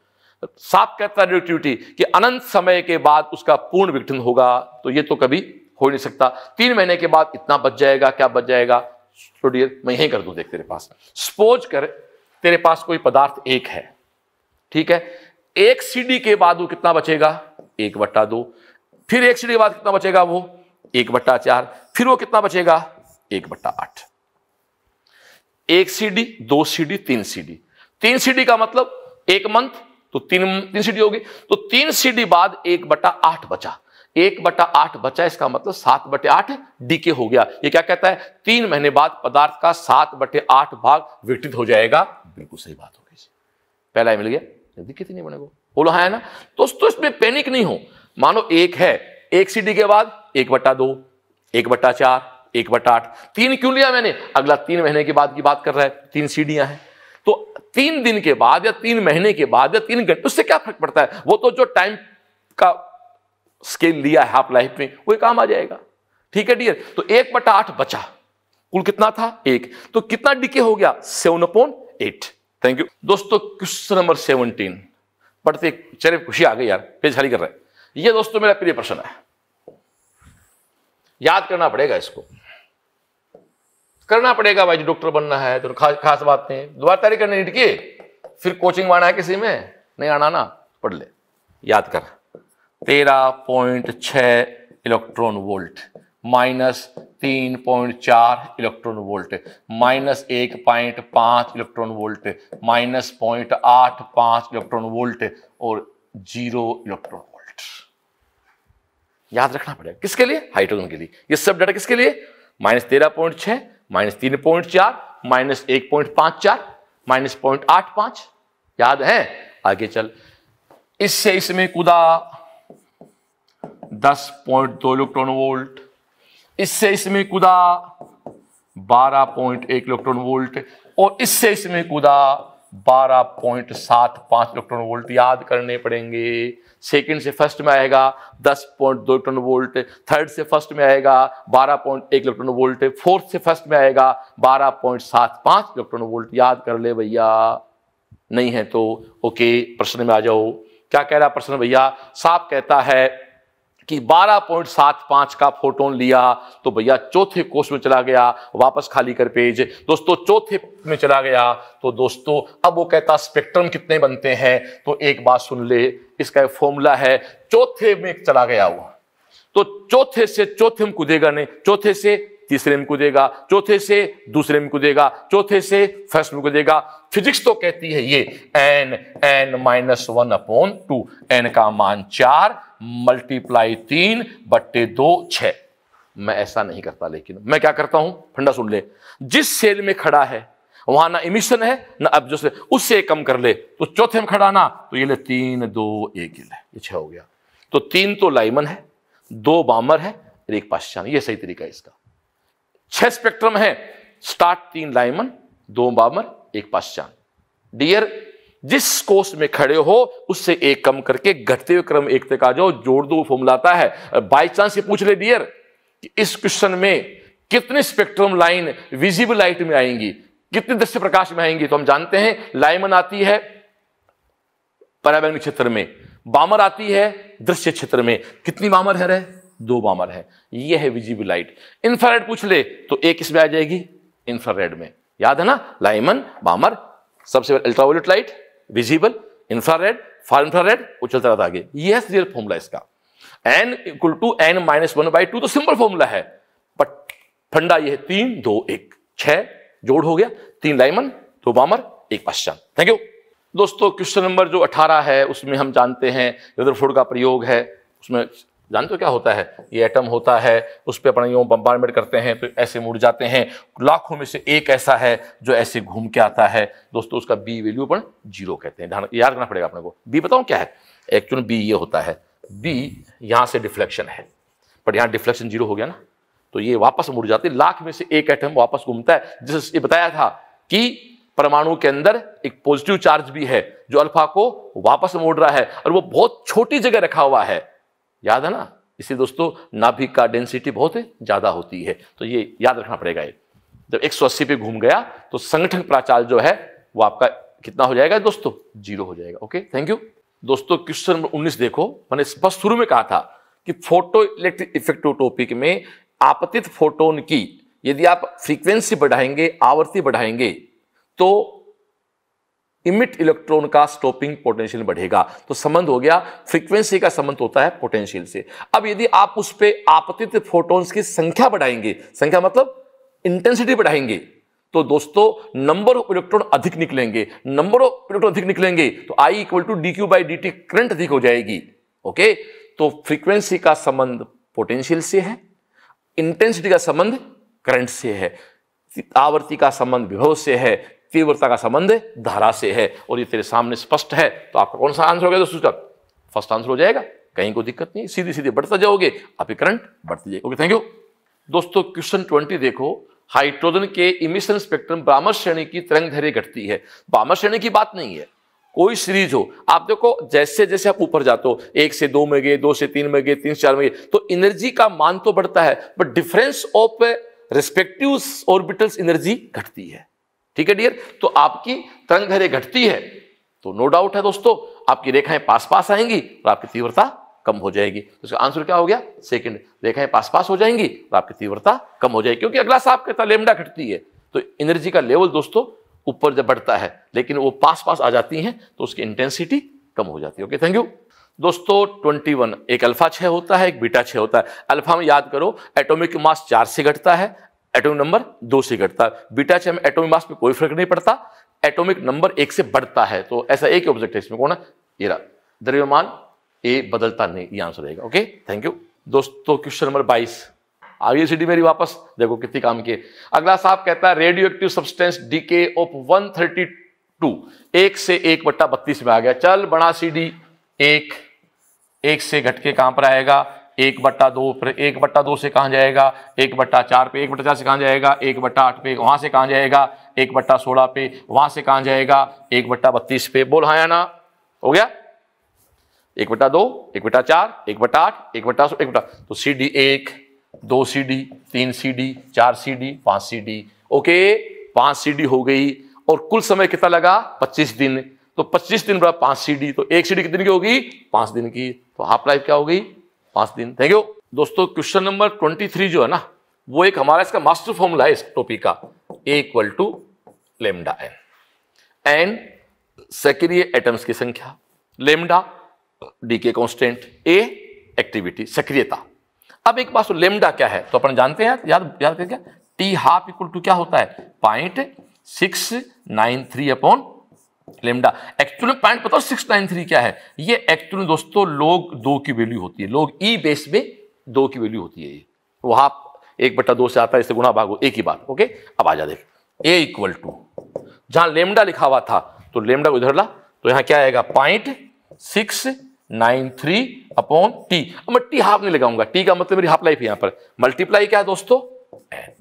साफ कहता है रिलेटिविटी कि अनंत समय के बाद उसका पूर्ण विघटन होगा तो ये तो कभी हो नहीं सकता तीन महीने के बाद इतना बच जाएगा क्या बच जाएगा तो डियर मैं यही कर दूं देख तेरे पास सपोज कर तेरे पास कोई पदार्थ एक है ठीक है एक सीडी के बाद वो कितना बचेगा एक बट्टा दो फिर एक सीडी के बाद कितना बचेगा वो एक बट्टा चार फिर वो कितना बचेगा एक बट्टा आठ एक सीडी दो सीडी तीन सीडी तीन सीडी का मतलब एक मंथ तो तीन तीन सीडी होगी तो तीन सीडी बाद एक बट्टा आठ बचा एक बटा आठ बचा इसका मतलब सात बटे आठ डीके हो गया ये क्या कहता है तीन महीने बाद पदार्थ का सात बटे आठ भाग विकटित हो जाएगा बिल्कुल सही बात हो गई पहला मिल गया जल्दी कितनी बनेगा बोलो हाँ है ना दोस्तों तो इसमें पैनिक नहीं हो मानो एक है एक सी डी के बाद एक बट्टा दो एक बट्टा चार एक बट्टा आठ तीन क्यों लिया मैंने अगला तीन महीने के बाद की बात कर रहा है तीन सीढ़ियां हैं तो तीन दिन के बाद या तीन महीने के बाद या तीन घंटे उससे क्या फर्क पड़ता है वो तो जो टाइम का स्केल लिया है हाफ लाइफ में वो काम आ जाएगा ठीक है डियर तो एक बटा आठ बचा कुल कितना था एक तो कितना डीके हो गया seven upon eight thank you दोस्तों क्वेश्चन नंबर सेवनटीन पढ़ते चले खुशी आ गई यार पेज खाली कर रहे ये दोस्तों मेरा प्रिय प्रश्न है याद करना पड़ेगा इसको करना पड़ेगा भाई जो डॉक्टर बनना है तो खास खास बात नहीं दोबारा तैयारी करने निटकी फिर कोचिंग में आना है किसी में नहीं आना ना पढ़ ले याद कर तेरह पॉइंट छ इलेक्ट्रॉन वोल्ट माइनस तीन पॉइंट चार इलेक्ट्रॉन वोल्ट माइनस एक पॉइंट पांच इलेक्ट्रॉन वोल्ट माइनस पॉइंट आठ पांच इलेक्ट्रॉन वोल्ट और जीरो इलेक्ट्रॉन वोल्ट याद रखना पड़ेगा किसके लिए हाइड्रोजन के लिए ये सब डाटा किसके लिए माइनस तेरह पॉइंट छह माइनस तीन पॉइंट चार माइनस एक पॉइंट पांच चार माइनस पॉइंट आठ पांच याद है आगे चल इससे इसमें कूदा दस पॉइंट दो इलेक्ट्रॉन वोल्ट इससे इसमें कूदा बारह पॉइंट एक इलेक्ट्रॉन वोल्ट और इससे इसमें कूदा बारह पॉइंट सात पांच इलेक्ट्रॉन वोल्ट याद करने पड़ेंगे सेकंड से फर्स्ट में आएगा दस पॉइंट दो इलेक्ट्रॉन वोल्ट थर्ड से फर्स्ट में आएगा बारह पॉइंट एक इलेक्ट्रॉन वोल्ट फोर्थ से फर्स्ट में आएगा बारह पॉइंट सात पांच इलेक्ट्रॉन वोल्ट याद कर ले भैया नहीं है तो ओके प्रश्न में आ जाओ क्या कह रहा प्रश्न भैया साफ कहता है कि 12.75 का फोटोन लिया तो भैया चौथे कोष में चला गया वापस खाली कर पेज दोस्तों चौथे में चला गया तो दोस्तों अब वो कहता स्पेक्ट्रम कितने बनते हैं तो एक बात सुन ले इसका फॉर्मूला है चौथे में चला गया वो तो चौथे से चौथे में कूदेगा नहीं चौथे से तीसरे में कूदेगा चौथे से दूसरे में कूदेगा चौथे से फर्स्ट में कूदेगा फिजिक्स तो कहती है ये N N minus one upon two N का मान चार मल्टीप्लाई तीन बट्टे दो छ मैं ऐसा नहीं करता लेकिन मैं क्या करता हूं फंडा सुन ले जिस सेल में खड़ा है वहां ना इमिशन है ना अब जो से उससे कम कर ले तो चौथे में खड़ा ना तो ये ले तीन दो एक ये ले ये छह हो गया तो तीन तो लाइमन है दो बामर है एक पाश्चान ये सही तरीका है इसका छह स्पेक्ट्रम है स्टार्ट तीन लाइमन दो बामर एक पाश्चान डियर जिस कोष में खड़े हो उससे एक कम करके घटते हुए क्रम एक तक आ जाओ जोड़ दो फॉर्मूलाता है बाई चांस ये पूछ ले डियर इस क्वेश्चन में कितने स्पेक्ट्रम लाइन विजिबल लाइट में आएंगी कितने दृश्य प्रकाश में आएंगी तो हम जानते हैं लाइमन आती है पर्यावरण क्षेत्र में बामर आती है दृश्य क्षेत्र में कितनी बामर है रहे दो बामर है यह है विजिबल लाइट इंफ्रारेड पूछ ले तो एक इसमें आ जाएगी इंफ्रारेड में याद है ना लाइमन बामर सबसे पहले ultraviolet light visible infrared far infrared वो चलता रहता आगे ये रियल फॉर्मूला इसका N equal to N minus one by two तो सिंपल फॉर्मूला है बट फंडा ये तीन दो एक छह जोड़ हो गया तीन लाइमन दो बामर एक पाश्चान थैंक यू दोस्तों क्वेश्चन नंबर जो 18 है उसमें हम जानते हैं रदरफोर्ड का प्रयोग है उसमें जानते हो क्या होता है ये एटम होता है उस पर अपना यूँ बम्बारमेंट करते हैं तो ऐसे मुड़ जाते हैं लाखों में से एक ऐसा है जो ऐसे घूम के आता है दोस्तों उसका बी वैल्यू अपन जीरो कहते हैं ध्यान याद रखना पड़ेगा अपने को बी बताऊँ क्या है एक्चुअल बी ये होता है बी यहाँ से डिफ्लेक्शन है पर यहाँ डिफ्लेक्शन जीरो हो गया ना तो ये वापस मुड़ जाते लाख में से एक एटम वापस घूमता है ये बताया था कि परमाणु के अंदर एक पॉजिटिव चार्ज भी है जो अल्फा को वापस मोड़ रहा है और वो बहुत छोटी जगह रखा हुआ है याद है ना इसलिए दोस्तों नाभिक का डेंसिटी बहुत ज़्यादा होती है तो ये याद रखना पड़ेगा ये जब 180 पे घूम गया तो संगठन प्राचाल जो है वो आपका कितना हो जाएगा दोस्तों जीरो हो जाएगा ओके थैंक यू दोस्तों क्वेश्चन नंबर उन्नीस देखो मैंने स्पष्ट शुरू में कहा था कि फोटो इलेक्ट्रिक इफेक्टोटोपिक में आपतित फोटोन की यदि आप फ्रीक्वेंसी बढ़ाएंगे आवृत्ति बढ़ाएंगे तो इमिट इलेक्ट्रॉन का स्टॉपिंग पोटेंशियल बढ़ेगा तो संबंध हो गया फ्रीक्वेंसी का संबंध होता है पोटेंशियल से अब यदि आप उस पर आपतित फोटोन्स की संख्या बढ़ाएंगे संख्या मतलब इंटेंसिटी बढ़ाएंगे तो दोस्तों नंबर ऑफ इलेक्ट्रॉन अधिक निकलेंगे नंबर ऑफ इलेक्ट्रॉन अधिक निकलेंगे तो I equal to D Q by D T current अधिक हो जाएगी ओके तो फ्रीक्वेंसी का संबंध पोटेंशियल से है इंटेंसिटी का संबंध करंट से है आवर्ती का संबंध विभव से है तीव्रता का संबंध धारा से है और ये तेरे सामने स्पष्ट है तो आपका कौन सा आंसर हो गया दोस्तों इसका फर्स्ट आंसर हो जाएगा कहीं कोई दिक्कत नहीं सीधे सीधे बढ़ता जाओगे आपकी करंट बढ़ती जाएगी ओके थैंक यू दोस्तों क्वेश्चन ट्वेंटी देखो हाइड्रोजन के इमिशन स्पेक्ट्रम ब्राह्मण श्रेणी की तरंग धैर्य घटती है ब्राह्म श्रेणी की बात नहीं है कोई सीरीज हो आप देखो जैसे जैसे आप ऊपर जाते हो एक से दो में गए दो से तीन में गए तीन से चार में गए तो एनर्जी का मान तो बढ़ता है but difference of respective orbitals energy घटती है ठीक है डियर तो आपकी तरंग धैर्य घटती है तो नो डाउट है दोस्तों आपकी रेखाएं पास पास आएंगी और आपकी तीव्रता कम हो जाएगी तो इसका आंसर क्या हो गया सेकंड रेखाएं पास पास हो जाएंगी और आपकी तीव्रता कम हो जाएगी क्योंकि अगला साफ कहता लेमडा घटती है तो एनर्जी का लेवल दोस्तों ऊपर जब बढ़ता है लेकिन वो पास पास आ जाती हैं तो उसकी इंटेंसिटी कम हो जाती है ओके थैंक यू दोस्तों ट्वेंटी वन एक अल्फा छः होता है एक बीटा छः होता है अल्फा में याद करो एटॉमिक मास चार से घटता है एटोमिक नंबर दो से घटता है बीटा एच एटोमिक मास में कोई फर्क नहीं पड़ता एटोमिक नंबर एक से बढ़ता है तो ऐसा एक ऑब्जेक्ट है इसमें कौन है द्रव्यमान ए बदलता नहीं ये आंसर रहेगा ओके थैंक यू दोस्तों क्वेश्चन नंबर बाईस आइए सीडी मेरी वापस देखो कितनी काम की अगला साहब कहता है radioactive substance decay of one thirty two एक से एक बट्टा बत्तीस में आ गया चल बड़ा सीडी एक एक से घटके कहां पर आएगा एक बट्टा दो फिर एक बट्टा दो से कहाँ जाएगा एक बट्टा चार पे एक बट्टा चार से कहाँ जाएगा एक बट्टा आठ पे वहाँ से कहाँ जाएगा एक बट्टा सोलह पे वहाँ से कहाँ जाएगा एक बट्टा बत्तीस पे बोल हाँ या ना हो गया एक बट्टा दो एक बट्टा चार एक बट्टा आठ एक बट्टा एक बट्टा तो सी डी एक दो सी डी तीन सी डी चार सी डी पाँच सी डी ओके पाँच सी डी हो गई और कुल समय कितना लगा पच्चीस दिन तो पच्चीस दिन बड़ा पाँच सी डी तो एक सी डी कितने की होगी पाँच दिन की तो हाफ लाइफ क्या होगी पांच दिन थैंक यू दोस्तों क्वेश्चन नंबर ट्वेंटी थ्री जो है ना वो एक हमारा इसका मास्टर फॉर्मूला है इस टॉपिक का A equal to lambda N and सक्रिय एटम्स की संख्या lambda decay constant A activity सक्रियता अब एक बात लेमडा क्या है तो अपन जानते हैं याद याद करके टी हाफ इक्वल टू क्या होता है point six nine three upon lambda actual में पॉइंट पता सिक्स नाइन थ्री क्या है ये एक्चुअल में दोस्तों लोग दो की वैल्यू होती है लोग ई बेस में दो की वैल्यू होती है ये तो वहां एक बट्टा दो से आता है इससे गुणा भागो एक ही बार ओके अब आ जा देख ए इक्वल टू जहां लेमडा लिखा हुआ था तो लेमडा उधर ला तो यहां क्या आएगा point six nine three upon T अब मैं टी हाफ नहीं लगाऊंगा टी का मतलब मेरी हाफ लाइफ है यहाँ पर मल्टीप्लाई क्या है दोस्तों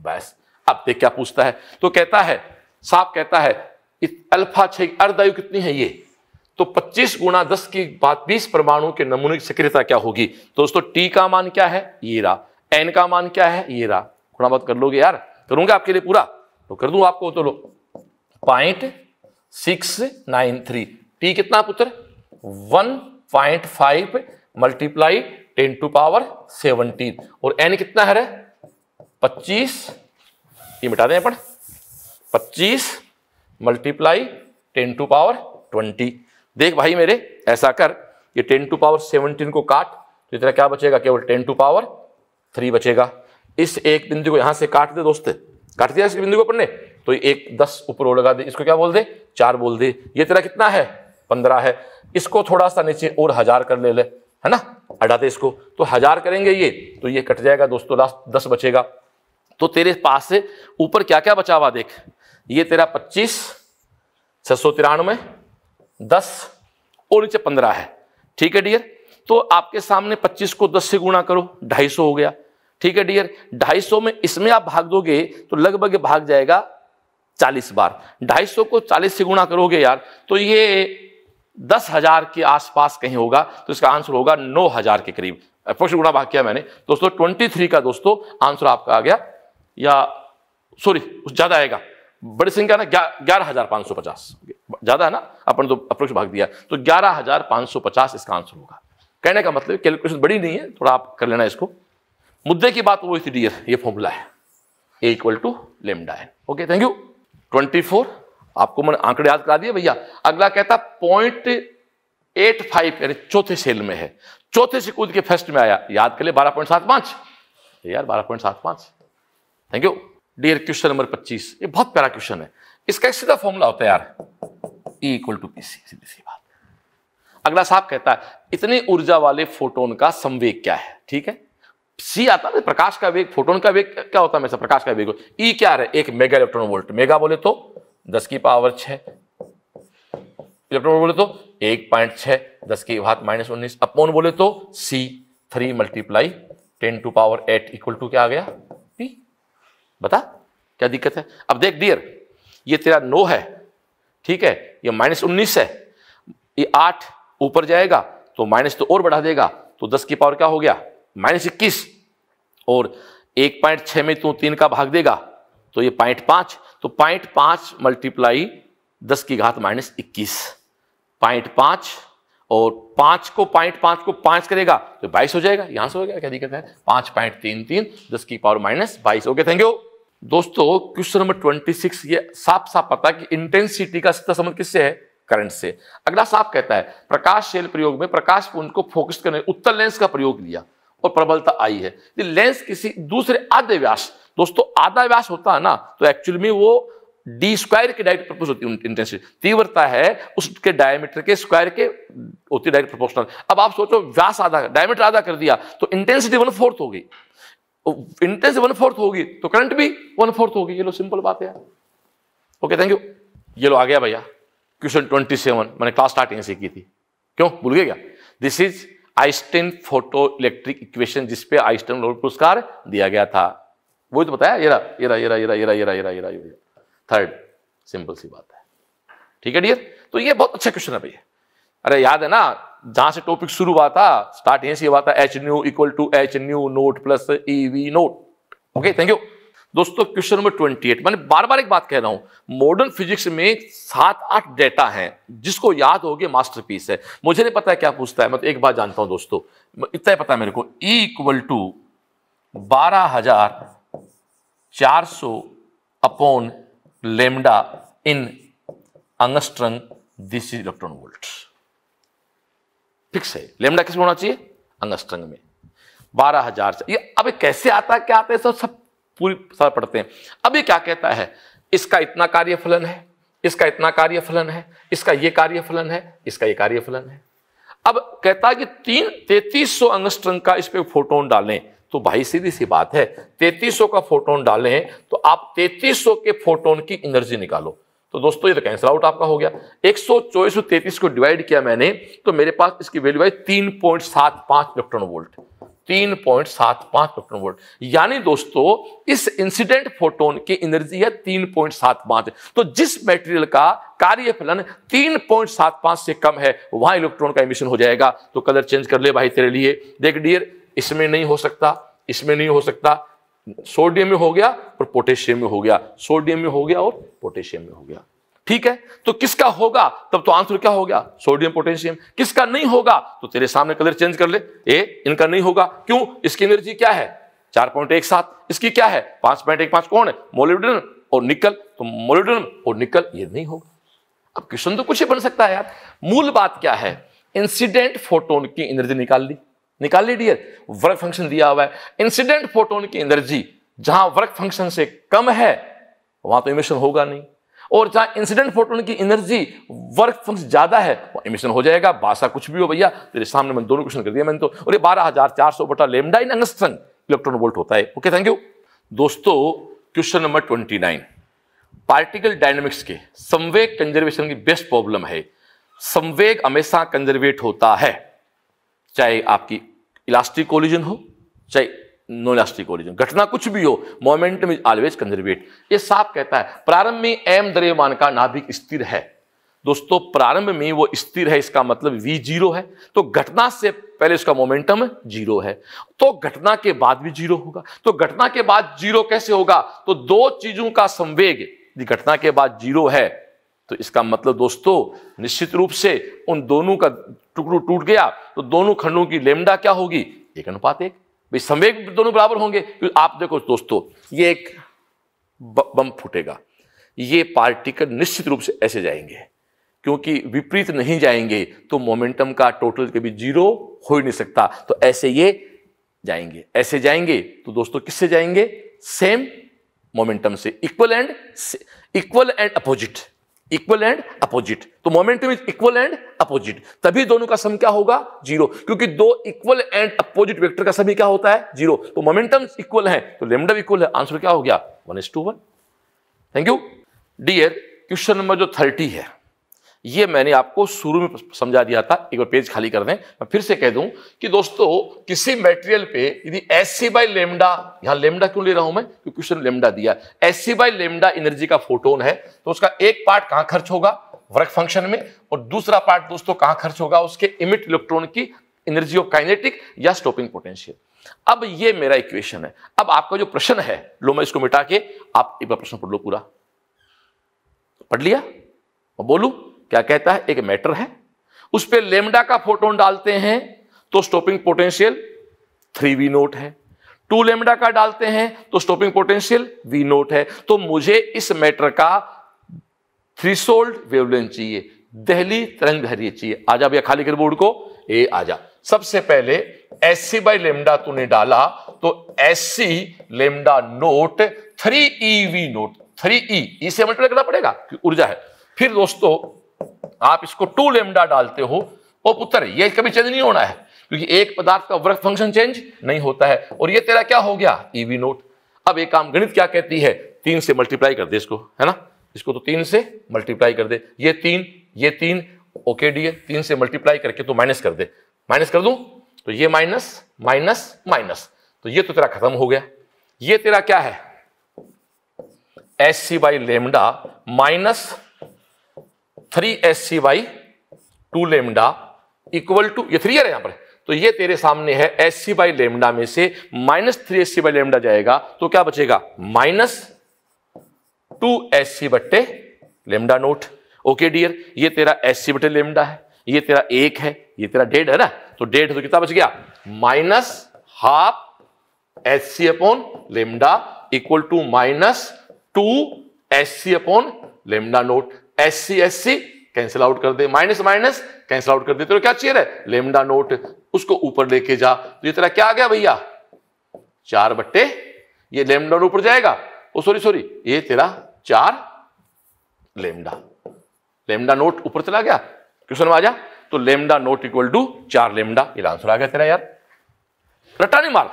बस अब देख क्या पूछता है तो कहता है साफ कहता है अल्फा क्षय अर्धायु कितनी है ये तो 25 गुणा दस की बात 20 परमाणु के नमूने की सक्रियता क्या होगी तो दोस्तों टी का मान क्या है ये रहा एन का मान क्या है ये रहा थोड़ा बहुत कर लोगे यार करूंगा आपके लिए पूरा तो कर दू आपको तो लो point six nine three T कितना पुत्र one point five multiply ten to power seventeen और एन कितना है रे पच्चीस ये मिटा दें अपन पच्चीस multiply ten to power twenty देख भाई मेरे ऐसा कर ये टेन टू पावर सेवनटीन को काट तो इतना क्या बचेगा केवल टेन टू पावर थ्री बचेगा इस एक बिंदु को यहां से काट दे दोस्त काट दिया इस बिंदु को अपने तो एक दस ऊपर लगा दे इसको क्या बोल दे चार बोल दे ये तेरा कितना है पंद्रह है इसको थोड़ा सा नीचे और हजार कर ले ले है ना दे इसको तो हजार करेंगे ये तो ये कट जाएगा दोस्तों लास्ट दस बचेगा तो तेरे पास से ऊपर क्या क्या बचा हुआ देख ये तेरा पच्चीस छह सौ तिरानवे दस और नीचे पंद्रह है ठीक है डियर तो आपके सामने पच्चीस को दस से गुणा करो ढाई सौ हो गया ठीक है डियर ढाई सौ में इसमें आप भाग दोगे तो लगभग भाग जाएगा चालीस बार ढाई सौ को चालीस से गुणा करोगे यार तो ये दस हजार के आसपास कहीं होगा तो इसका आंसर होगा नौ हजार के करीब अप्रोक्ष गुणा भाग किया मैंने दोस्तों ट्वेंटी थ्री का दोस्तों आंसर आपका आ गया या सॉरी ज़्यादा आएगा बड़ी संख्या ना ग्यारह हजार पांच सौ पचास ज़्यादा है ना अपन तो अप्रोक्ष भाग दिया तो ग्यारह हजार पांच सौ पचास इसका आंसर होगा कहने का मतलब कैलकुलेशन बड़ी नहीं है थोड़ा आप कर लेना इसको मुद्दे की बात वो डीएस ये फॉर्मूला है A equal to lambda N okay thank you twenty four आपको मैंने आंकड़े याद करा दिए भैया अगला कहता पॉइंट एट फाइव यानी चौथे सेल में है चौथे से कूद के फर्स्ट में आया याद कर ले बारह पॉइंट सात पांच यार बारह पॉइंट सात पांच thank you dear question number 25 ये बहुत प्यारा क्वेश्चन है इसका एक सीधा फॉर्मूला होता है यार इक्वल टू पी सी सीधी सी बात अगला साहब कहता है इतने ऊर्जा वाले फोटोन का संवेग क्या है ठीक है सी आता है प्रकाश का वेग फोटोन का वेग क्या होता है मैं प्रकाश का वेग ई e क्या है एक मेगा इलेक्ट्रॉन वोल्ट मेगा बोले तो दस की पावर छ इलेक्ट्रॉन बोले तो एक पॉइंट छह दस की घात माइनस उन्नीस अपोन बोले तो C three multiply ten to power eight equal to क्या आ गया बता क्या दिक्कत है अब देख डियर ये तेरा नो है ठीक है ये माइनस उन्नीस है ये आठ ऊपर जाएगा तो माइनस तो और बढ़ा देगा तो दस की पावर क्या हो गया माइनस इक्कीस और एक पॉइंट छः में तू तीन का भाग देगा तो ये पॉइंट पाँच तो पॉइंट पाँच मल्टीप्लाई दस की घात माइनस इक्कीस पॉइंट पाँच और पाँच को पॉइंट पाँच को पाँच करेगा तो बाईस हो जाएगा यहाँ से हो गया क्या दिक्कत है पाँच पॉइंट तीन तीन दस की पावर माइनस बाईस ओके थैंक यू दोस्तों क्वेश्चन नंबर ट्वेंटी सिक्स ये साफ साफ पता कि इंटेंसिटी का सीधा संबंध किससे है करंट से अगला साफ कहता है प्रकाश शेल प्रयोग में प्रकाश पुंज को फोकस करने उत्तर लेंस का प्रयोग लिया और प्रबलता आई है यदि लेंस किसी दूसरे आधे व्यास दोस्तों आधा व्यास होता है ना तो एक्चुअल में वो डी स्क्वायर की डायरेक्ट प्रपोज होती है इंटेंसिटी तीव्रता है उसके डायमीटर के स्क्वायर के होती है डायरेक्ट प्रपोर्शनल अब आप सोचो व्यास आधा डायमीटर आधा कर दिया तो इंटेंसिटी वन फोर्थ हो गई इंटेंस वन फोर्थ होगी तो करंट भी वन फोर्थ होगी ये लो सिंपल बात है ओके थैंक यू ये लो आ गया भैया क्वेश्चन ट्वेंटी सेवन मैंने क्लास स्टार्टिंग से की थी क्यों भूल गया क्या this is Einstein photoelectric equation जिसपे आइस्टेन नोबल पुरस्कार दिया गया था वो तो बताया येरा येरा येरा येरा येरा येरा येरा येरा येरा थर्ड सिंपल सी बात है ठीक है डियर तो ये बहुत अच्छा क्वेश्चन है भैया अरे याद है ना जहां से टॉपिक शुरू हुआ था स्टार्ट यहीं से हुआ था H nu equal to H nu naught plus E V naught okay thank you दोस्तों क्वेश्चन नंबर ट्वेंटी एट मैंने बार बार एक बात कह रहा हूं मॉडर्न फिजिक्स में सात आठ डेटा हैं जिसको याद होगी मास्टरपीस है मुझे नहीं पता है क्या पूछता है मैं तो एक बात जानता हूं दोस्तों इतना ही पता है मेरे को ई इक्वल टू बारह हजार चार सौ upon lambda in angstrom this is electron volt fix है लेमडा किस में होना चाहिए अंगस्ट्रंग में बारह हजार ये अब कैसे आता है क्या आता है सब सब पूरी सब पढ़ते हैं अब ये क्या कहता है इसका इतना कार्य फलन है इसका इतना कार्य फलन है इसका ये कार्य फलन है इसका ये कार्य फलन है अब कहता है कि तीन तैतीस सौ अंगस्ट्रंग का इस पर फोटोन डालें तो भाई सीधी सी बात है तैतीस सौ का फोटोन डालें तो आप तैतीस सौ के फोटोन की एनर्जी निकालो तो दोस्तों ये तो कैंसिल आउट आपका हो गया एक सौ को डिवाइड किया मैंने तो मेरे पास इसकी वैल्यू आई तीन पॉइंट सात पांच इलेक्ट्रॉन वोल्ट तीन पॉइंट सात पांच इलेक्ट्रॉन वोल्ट यानी दोस्तों इस इंसिडेंट फोटोन की एनर्जी है तीन पॉइंट सात पांच तो जिस मेटेरियल का कार्य फलन तीन पॉइंट सात पांच से कम है वहां इलेक्ट्रॉन का एमिशन हो जाएगा तो कलर चेंज कर ले भाई तेरे लिए देख डियर इसमें नहीं हो सकता इसमें नहीं हो सकता सोडियम में हो गया और पोटेशियम में हो गया सोडियम में हो गया और पोटेशियम में हो गया ठीक है तो किसका होगा तब तो आंसर क्या हो गया सोडियम पोटेशियम किसका नहीं होगा तो तेरे सामने कलर चेंज कर ले ए इनका नहीं होगा क्यों इसकी एनर्जी क्या है चार पॉइंट एक सात इसकी क्या है पांच पॉइंट एक पांच कौन है मोलिडन और निकल तो मोलिडन और निकल ये नहीं होगा अब क्वेश्चन तो कुछ ही बन सकता है यार मूल बात क्या है इंसिडेंट फोटोन की एनर्जी निकाल ली निकाल ली डियर वर्क फंक्शन दिया हुआ है इंसिडेंट फोटोन की एनर्जी जहां वर्क फंक्शन से कम है वहां तो इमिशन होगा नहीं और जहां इंसिडेंट फोटोन की एनर्जी वर्क फंक्शन ज्यादा है वहां इमिशन हो जाएगा बासा कुछ भी हो भैया तेरे सामने मैंने दोनों क्वेश्चन कर दिया मैंने तो और बारह हजार चार सौ बटा lambda in angstrom electron volt होता है ओके थैंक यू दोस्तों question number twenty nine particle dynamics के संवेग कंजर्वेशन की बेस्ट प्रॉब्लम है संवेग हमेशा कंजर्वेट होता है चाहे आपकी इलास्टिक कोलिजन हो चाहे नो इलास्टिक कोलिजन घटना कुछ भी हो मोमेंटम इज ऑलवेज कंजर्वेट ये साफ कहता है प्रारंभ में एम द्रव्यमान का नाभिक स्थिर है दोस्तों प्रारंभ में वो स्थिर है इसका मतलब वी जीरो है तो घटना से पहले उसका मोमेंटम जीरो है तो घटना के बाद भी जीरो होगा तो घटना के बाद जीरो कैसे होगा तो दो चीजों का संवेग घटना के बाद जीरो है तो इसका मतलब दोस्तों निश्चित रूप से उन दोनों का टुकड़ू टूट गया तो दोनों खंडों की लेमडा क्या होगी एक अनुपात एक भाई संवेग दोनों बराबर होंगे तो आप देखो दोस्तों ये एक बम फूटेगा ये पार्टिकल निश्चित रूप से ऐसे जाएंगे क्योंकि विपरीत नहीं जाएंगे तो मोमेंटम का टोटल कभी जीरो हो ही नहीं सकता तो ऐसे ये जाएंगे ऐसे जाएंगे तो दोस्तों किससे जाएंगे सेम मोमेंटम से equal and equal and opposite equal and opposite तो momentum is equal and opposite तभी दोनों का सम क्या होगा जीरो क्योंकि दो इक्वल एंड अपोजिट वेक्टर का सभी क्या होता है जीरो तो मोमेंटम इक्वल है तो लेमडम इक्वल है आंसर क्या हो गया one is to one thank you dear question number जो थर्टी है ये मैंने आपको शुरू में समझा दिया था एक बार पेज खाली कर दें मैं फिर से कह दूं कि दोस्तों किसी मटेरियल पे यदि एस सी बाई लेमडा यहां लेमडा क्यों ले रहा हूं मैं क्योंकि क्वेश्चन लेमडा दिया S C by lambda energy का फोटोन है तो उसका एक पार्ट कहां खर्च होगा वर्क फंक्शन में और दूसरा पार्ट दोस्तों कहां खर्च होगा उसके इमिट इलेक्ट्रॉन की एनर्जी ऑफ काइनेटिक या स्टॉपिंग पोटेंशियल अब ये मेरा इक्वेशन है अब आपका जो प्रश्न है लो मैं इसको मिटा के आप एक बार प्रश्न पढ़ लो पूरा पढ़ लिया बोलू क्या कहता है एक मैटर है उस पर लेमडा का फोटोन डालते हैं तो stopping potential three V naught है टू लेमडा का डालते हैं तो स्टॉपिंग पोटेंशियल वी नोट है तो मुझे इस मैटर का थ्री सोल्ड वेवलेंथ चाहिए दहली तरंग धैर्य चाहिए आजा भैया खाली कर बोर्ड को ए आजा सबसे पहले एस सी बाई लेमडा तूने डाला तो S C lambda naught three E V naught three E इसे से करना पड़ेगा कि ऊर्जा है फिर दोस्तों आप इसको टू लेमडा डालते हो और पुत्र ये कभी चेंज नहीं होना है क्योंकि एक पदार्थ का वर्क फंक्शन चेंज नहीं होता है और ये तेरा क्या हो गया ईवी e नोट अब एक काम गणित क्या कहती है तीन से मल्टीप्लाई कर दे इसको है ना इसको तो तीन से मल्टीप्लाई कर दे ये तीन ये तीन ओके डी तीन से मल्टीप्लाई करके तो माइनस कर दे माइनस कर दू तो ये माइनस माइनस माइनस तो ये तो तेरा खत्म हो गया ये तेरा क्या है S C by lambda minus three S C by two lambda equal to ये थ्री है यहां पर तो ये तेरे सामने है एस सी बाई लेमडा में से minus three S C by lambda जाएगा तो क्या बचेगा माइनस टू एस सी बट्टे लेमडा नोट ओके डियर ये तेरा एस सी बटे लेमडा है ये तेरा एक है ये तेरा डेढ़ है ना तो डेढ़ तो कितना बच गया minus half S C upon lambda equal to minus two S C upon lambda naught S C S C cancel out कर दे माइनस माइनस कैंसिल आउट कर दे तो क्या चेयर है लेमडा नोट उसको ऊपर लेके जा तो ये तेरा क्या आ गया भैया चार बट्टे ये लेमडा ऊपर जाएगा ओ सॉरी सॉरी ये तेरा चार लेमडा लेमडा नोट ऊपर चला गया क्वेश्चन में आ जा तो लेमडा नोट इक्वल टू चार लेमडा ये आंसर आ गया तेरा यार रट्टा नहीं मार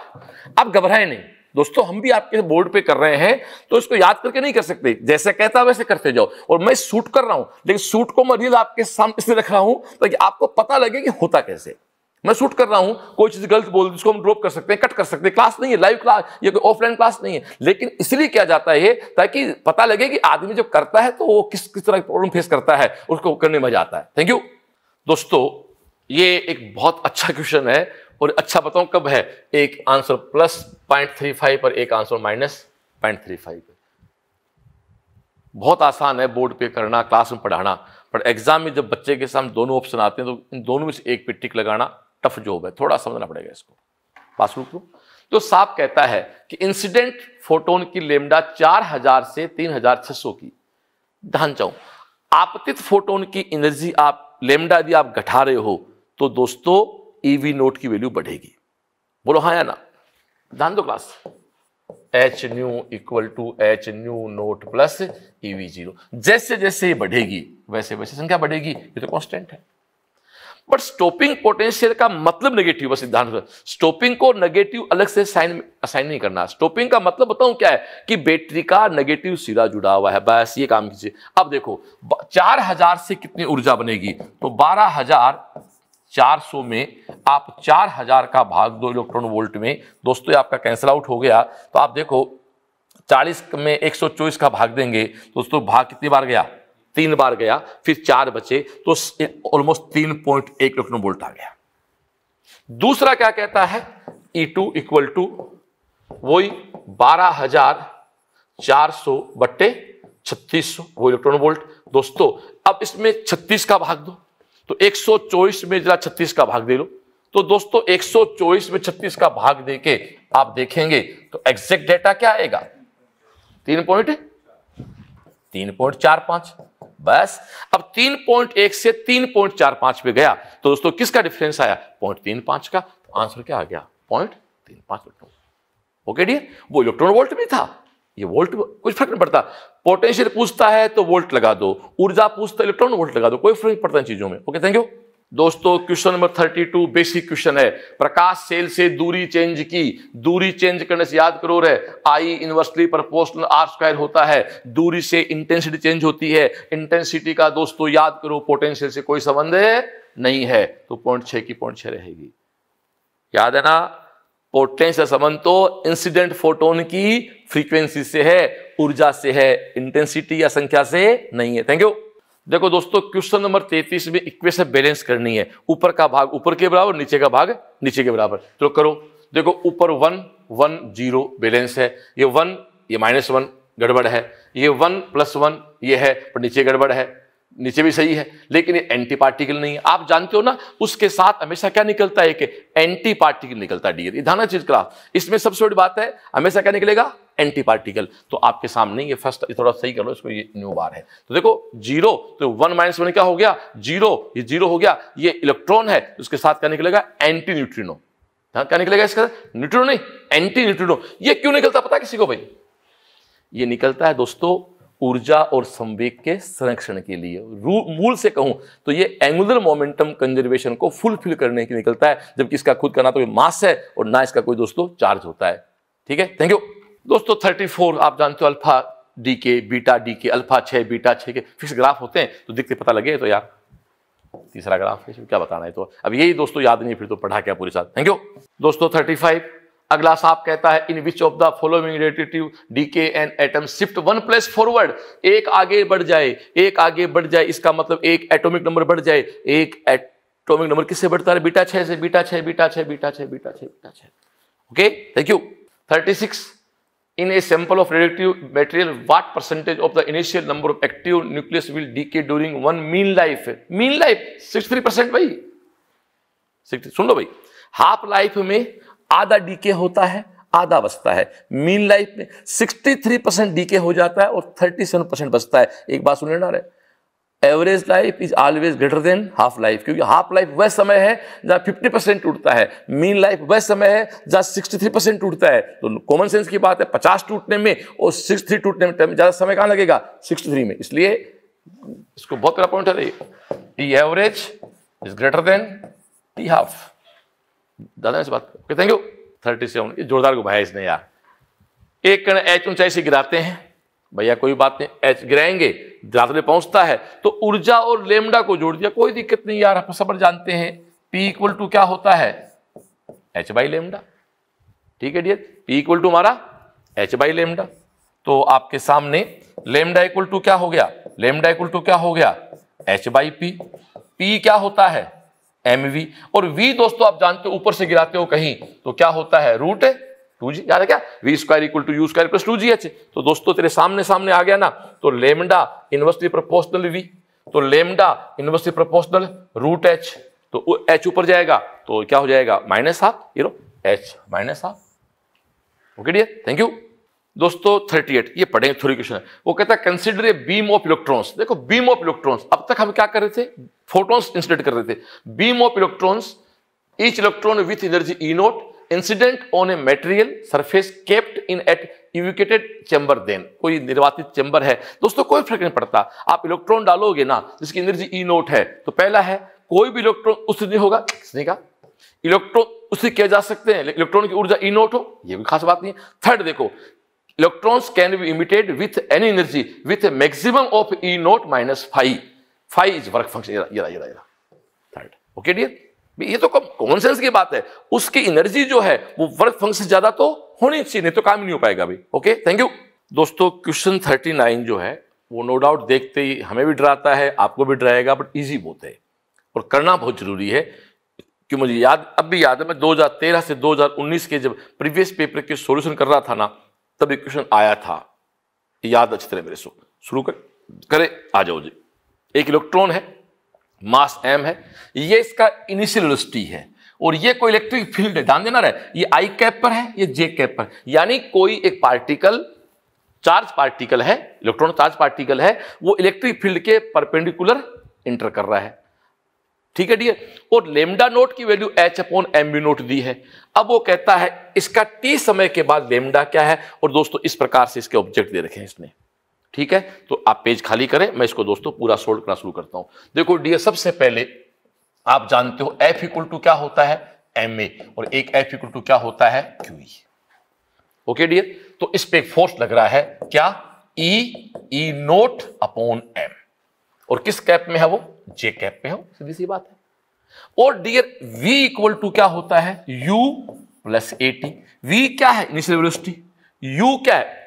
अब घबराए नहीं दोस्तों हम भी आपके बोर्ड पे कर रहे हैं तो इसको याद करके नहीं कर सकते जैसे कहता वैसे करते जाओ और मैं सूट कर रहा हूं लेकिन सूट को मैं रील आपके सामने से रख रहा हूं ताकि तो आपको पता लगे कि होता कैसे मैं शूट कर रहा हूं कोई चीज गलत बोल उसको हम ड्रॉप कर सकते हैं कट कर सकते हैं क्लास नहीं है लाइव क्लास या कोई ऑफलाइन क्लास नहीं है लेकिन इसलिए किया जाता है ताकि पता लगे कि आदमी जब करता है तो वो किस किस तरह की प्रॉब्लम फेस करता है उसको करने में मजा आता है थैंक यू दोस्तों ये एक बहुत अच्छा क्वेश्चन है और अच्छा बताऊं कब है एक answer plus point three five और एक answer minus point three five बहुत आसान है बोर्ड पे करना क्लास में पढ़ाना पर एग्जाम में जब बच्चे के सामने दोनों ऑप्शन आते हैं तो इन दोनों में से एक पे टिक लगाना टफ जॉब है थोड़ा समझना पड़ेगा इसको पास रुक लो तो साफ कहता है कि इंसिडेंट फोटोन की लेमडा चार हजार से तीन हजार छह सौ की ध्यान चाहूं आपतित फोटोन की एनर्जी आप लेमडा यदि आप घटा रहे हो तो दोस्तों ईवी e नोट की वैल्यू बढ़ेगी बोलो हाँ या ना ध्यान दो class H nu equal to H nu naught plus EV zero जैसे जैसे ये बढ़ेगी वैसे वैसे संख्या बढ़ेगी ये तो कॉन्स्टेंट है बट स्टॉपिंग पोटेंशियल का मतलब नेगेटिव बस सिद्धांत स्टॉपिंग को नेगेटिव अलग से साइन असाइन नहीं करना स्टॉपिंग का मतलब बताऊं क्या है कि बैटरी का नेगेटिव सिरा जुड़ा हुआ है बस ये काम कीजिए अब देखो चार हजार से कितनी ऊर्जा बनेगी तो बारह हजार 400 में आप 4000 का भाग दो इलेक्ट्रॉन वोल्ट में दोस्तों आपका कैंसिल आउट हो गया तो आप देखो 40 में 124 का भाग देंगे दोस्तों भाग कितनी बार गया तीन बार गया फिर चार बचे तो ऑलमोस्ट तीन पॉइंट एक इलेक्ट्रॉन वोल्ट आ गया दूसरा क्या कहता है ई टू इक्वल टू वही बारह हजार चार सौ बट्टे छत्तीस सौ वो इलेक्ट्रॉन वोल्ट दोस्तों अब इसमें छत्तीस का भाग दो तो 124 में जरा 36 का भाग दे लो तो दोस्तों 124 में 36 का भाग दे के आप देखेंगे तो एग्जैक्ट डेटा क्या आएगा तीन पॉइंट तीन पॉइंट चार पांच बस अब तीन पॉइंट एक से तीन पॉइंट चार पांच पे गया तो दोस्तों किसका डिफरेंस आया पॉइंट तीन पांच का तो आंसर क्या आ गया पॉइंट तीन पांच इलेक्ट्रॉन ओके डियर वो इलेक्ट्रॉन वोल्ट में था ये वोल्ट कुछ फर्क नहीं पड़ता पोटेंशियल पूछता है तो वोल्ट लगा दो ऊर्जा पूछता है इलेक्ट्रॉन वोल्ट लगा दो कोई फर्क पड़ता है चीजों में ओके थैंक यू दोस्तों question number thirty two basic question है प्रकाश सेल से दूरी चेंज की दूरी चेंज करने से याद करो रहे I inversely proportional R square होता है दूरी से इंटेंसिटी चेंज होती है इंटेंसिटी का दोस्तों याद करो पोटेंशियल से कोई संबंध नहीं है तो पॉइंट छह की पॉइंट छह रहेगी याद है ना पोटेंशियल संबंध तो इंसिडेंट फोटोन की फ्रीक्वेंसी से है ऊर्जा से है इंटेंसिटी या संख्या से नहीं है थैंक यू देखो दोस्तों क्वेश्चन नंबर 33 में इक्वेशन बैलेंस करनी है ऊपर का भाग ऊपर के बराबर नीचे का भाग नीचे के बराबर तो करो देखो ऊपर वन वन जीरो बैलेंस है ये वन ये माइनस वन गड़बड़ है ये वन प्लस वन ये है पर नीचे गड़बड़ है नीचे भी सही है लेकिन ये एंटी पार्टिकल नहीं है आप जानते हो ना उसके साथ हमेशा क्या निकलता है एक एंटी पार्टिकल निकलता है डी धाना चीज ग्राफ इसमें सबसे बड़ी बात है हमेशा क्या निकलेगा एंटी पार्टिकल तो आपके सामने ये फर्स्ट थोड़ा सही कर लो इसको ये न्यू बार है तो देखो जीरो तो वन माइनस वन क्या हो गया जीरो ये जीरो हो गया ये इलेक्ट्रॉन है उसके साथ क्या निकलेगा एंटी न्यूट्रीनो हाँ, क्या निकलेगा इसका न्यूट्रीनो नहीं एंटी न्यूट्रीनो ये क्यों निकलता पता किसी को भाई ये निकलता है दोस्तों ऊर्जा और संवेग के संरक्षण के लिए मूल से कहूं तो ये एंगुलर मोमेंटम कंजर्वेशन को फुलफिल करने के निकलता है जबकि इसका खुद का ना तो मास है और ना इसका कोई दोस्तों चार्ज होता है ठीक है थैंक यू दोस्तों फोर आप जानते हो alpha decay beta decay alpha छः बीटा छः के फिक्स ग्राफ होते हैं तो दिखते पता लगे तो यार तीसरा ग्राफ क्या बताना है तो अब यही दोस्तों याद नहीं फिर तो पढ़ा क्या पूरे साथ थैंक यू दोस्तों थर्टी फाइव अगला साहब कहता है in which of the following relative decay and atom shift one plus forward एक आगे बढ़ जाए एक आगे बढ़ जाए इसका मतलब एक एटॉमिक नंबर बढ़ जाए एक एटॉमिक नंबर किससे बढ़ता है बीटा छह से बीटा छह बीटा छह बीटा छह बीटा छह बीटा छह okay thank you thirty six in a sample of radioactive material what percentage of the initial number of active nucleus will decay during one mean life mean life 63 percent भाई 60 सुन लो भाई हाफ लाइफ में आधा डीके होता है आधा बचता है मीन लाइफ में 63 परसेंट डीके हो जाता है और 37 परसेंट बचता है एक बात सुन लेना average life is always greater than half life क्योंकि हाफ लाइफ वह समय है जहां 50 परसेंट टूटता है मीन लाइफ वह समय है जहां 63 परसेंट टूटता है तो कॉमन सेंस की बात है 50 टूटने में और 63 टूटने में ज़्यादा समय कहां लगेगा 63 में इसलिए इसको बहुत बड़ा पॉइंट है T average is greater than T half दादा से बात okay thank you thirty seven ये जोरदार को भाई इसने यार एक कण एच ऊंचाई से गिराते हैं भैया कोई बात नहीं एच गिराएंगे दादले पहुंचता है तो ऊर्जा और लेमडा को जोड़ दिया कोई दिक्कत नहीं यार हम सब जानते हैं पी इक्वल टू क्या होता है एच बाई लेमडा ठीक है डियर पी इक्वल टू हमारा एच बाई लेमडा तो आपके सामने लेमडा इक्वल टू क्या हो गया लेमडा इक्वल टू क्या हो गया एच बाई पी पी क्या होता है एम वी और वी दोस्तों आप जानते हो ऊपर से गिराते हो कहीं तो क्या होता है रूट है टू जी याद है क्या V square equal to U square plus two G H तो दोस्तों तेरे सामने सामने आ गया ना तो लेमडा इन्वर्सली प्रोपोर्शनल वी तो lambda inversely proportional root H तो एच ऊपर जाएगा तो क्या हो जाएगा माइनस हाफ ये H minus half okay dear thank you दोस्तों थर्टी एट ये पढ़ेंगे थोड़ी क्वेश्चन है वो कहता है consider a beam of electrons देखो बीम ऑफ इलेक्ट्रॉन्स अब तक हम क्या कर रहे थे फोटॉन्स इंसिडेंट कर रहे थे beam of electrons each electron with energy E naught incident on a material surface kept in at evacuated chamber then कोई निर्वातित चैम्बर है दोस्तों कोई फर्क नहीं पड़ता आप इलेक्ट्रॉन डालोगे ना जिसकी एनर्जी ई नोट है तो पहला है कोई भी इलेक्ट्रॉन उससे नहीं होगा किसने का इलेक्ट्रॉन उसे किया जा सकते हैं इलेक्ट्रॉन की ऊर्जा ई नोट हो ये भी खास बात नहीं है थर्ड देखो electrons can be emitted with any energy with a maximum of E naught minus five Phi is work function. ये रहा, ये रहा, ये तो कॉमन सेंस की बात है उसकी एनर्जी जो है वो वर्क फंक्शन ज्यादा तो होनी चाहिए नहीं तो काम नहीं हो पाएगा अभी ओके थैंक यू दोस्तों क्वेश्चन थर्टी नाइन जो है वो नो डाउट देखते ही हमें भी डराता है आपको भी डराएगा बट ईजी बहुत है और करना बहुत जरूरी है कि मुझे याद अब भी याद है मैं 2013 से 2019 के जब प्रीवियस पेपर के सॉल्यूशन कर रहा था ना तब एक क्वेश्चन आया था याद अच्छी तरह मेरे सो शुरू कर करे आ जाओ जी एक इलेक्ट्रॉन है मास एम है ये इसका इनिशियल वेलोसिटी है और ये कोई इलेक्ट्रिक फील्ड है ध्यान देना रहे ये आई कैप पर है ये जे कैप पर यानी कोई एक पार्टिकल चार्ज पार्टिकल है इलेक्ट्रॉन चार्ज पार्टिकल है वो इलेक्ट्रिक फील्ड के परपेंडिकुलर इंटर कर रहा है ठीक है ठीक है और लेमडा नोट की value H upon M B naught दी है अब वो कहता है इसका टी समय के बाद लेमडा क्या है और दोस्तों इस प्रकार से इसके ऑब्जेक्ट दे रखे हैं इसने ठीक है तो आप पेज खाली करें मैं इसको दोस्तों पूरा सोल्व करना शुरू करता हूं देखो डी सबसे पहले आप जानते हो एफ इक्वल टू क्या होता है एम ए और एक एफ इक्वल टू क्या होता है क्यू ओके डियर तो इस पे फोर्स लग रहा है क्या ई नोट अपॉन एम और किस कैप में है वो जे कैप में है सीधी सी बात है और डियर वी इक्वल टू क्या होता है U plus A T V क्या है इनिशियल वेलोसिटी यू क्या है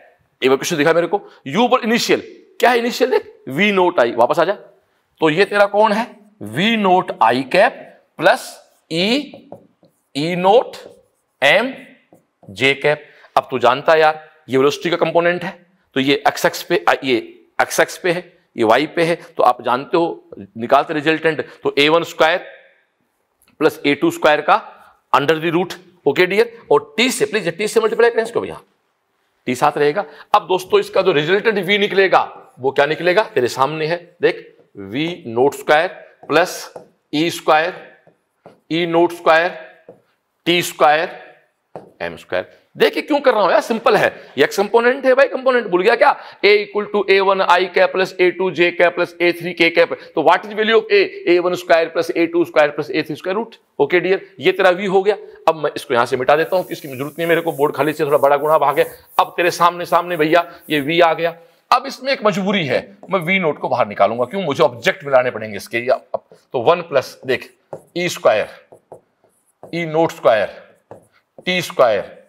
एक क्वेश्चन दिखा मेरे को यू पर इनिशियल क्या है इनिशियल देख वी नोट आई वापस आ जा तो ये तेरा कौन है V naught I cap plus e E naught M J cap अब तू जानता है यार ये वेलोसिटी का कंपोनेंट है तो ये एक्स एक्स पे ये एक्स एक्स पे है ये वाई पे है तो आप जानते हो निकालते रिजल्टेंट तो A one square plus A two square का under the root okay dear और टी से प्लीज टी से मल्टीप्लाई करें इसको भैया टी साथ रहेगा अब दोस्तों इसका जो रिजल्टेंट वी निकलेगा वो क्या निकलेगा तेरे सामने है देख वी नोट स्क्वायर प्लस ई स्क्वायर ई naught square T square M square देखिए क्यों कर रहा हूं यार सिंपल है ये एक्स कंपोनेंट है भाई कंपोनेंट भूल गया क्या A equal to A one I cap plus A two J cap plus A three K cap तो what is value of A A one square plus A two square plus A three square root okay dear ये तेरा वी हो गया अब मैं इसको यहां से मिटा देता हूं इसकी जरूरत नहीं मेरे को बोर्ड खाली से थोड़ा बड़ा गुणा भाग है अब तेरे सामने सामने भैया ये वी आ गया अब इसमें एक मजबूरी है मैं वी नोट को बाहर निकालूंगा क्यों मुझे ऑब्जेक्ट मिलाने पड़ेंगे इसके तो वन प्लस देख ई स्क्वायर ई naught square T square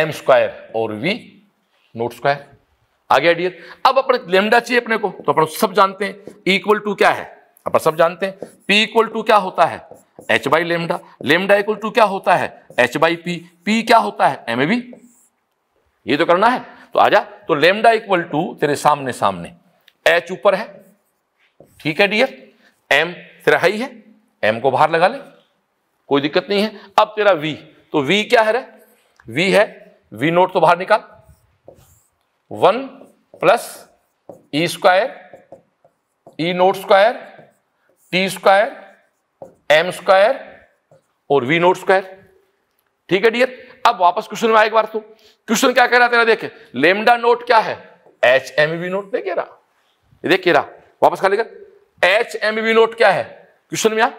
M square और वी नोट स्क्वायर आ गया डियर अब अपने लेमडा चाहिए अपने को तो अपन सब जानते हैं इक्वल टू क्या है अपन सब जानते हैं पी इक्वल टू क्या होता है H by lambda lambda equal to क्या होता है एच बाई पी पी क्या होता है एम ए बी ये तो करना है तो आजा तो लेमडा इक्वल टू तेरे सामने सामने एच ऊपर है ठीक है डियर एम तेरा हाई है एम को बाहर लगा ले कोई दिक्कत नहीं है अब तेरा वी तो वी क्या है रे वी है वी नोट तो बाहर निकाल वन प्लस ई स्क्वायर ई naught square T square M square और वी नोट स्क्वायर ठीक है डियर अब वापस क्वेश्चन में आए एक बार तो क्वेश्चन क्या कह रहा तेरा देखे लेमडा नोट क्या है एच एम वी नोट नहीं कह रहा देखिए रहा वापस खा लेगा H M V e naught क्या है क्वेश्चन में आ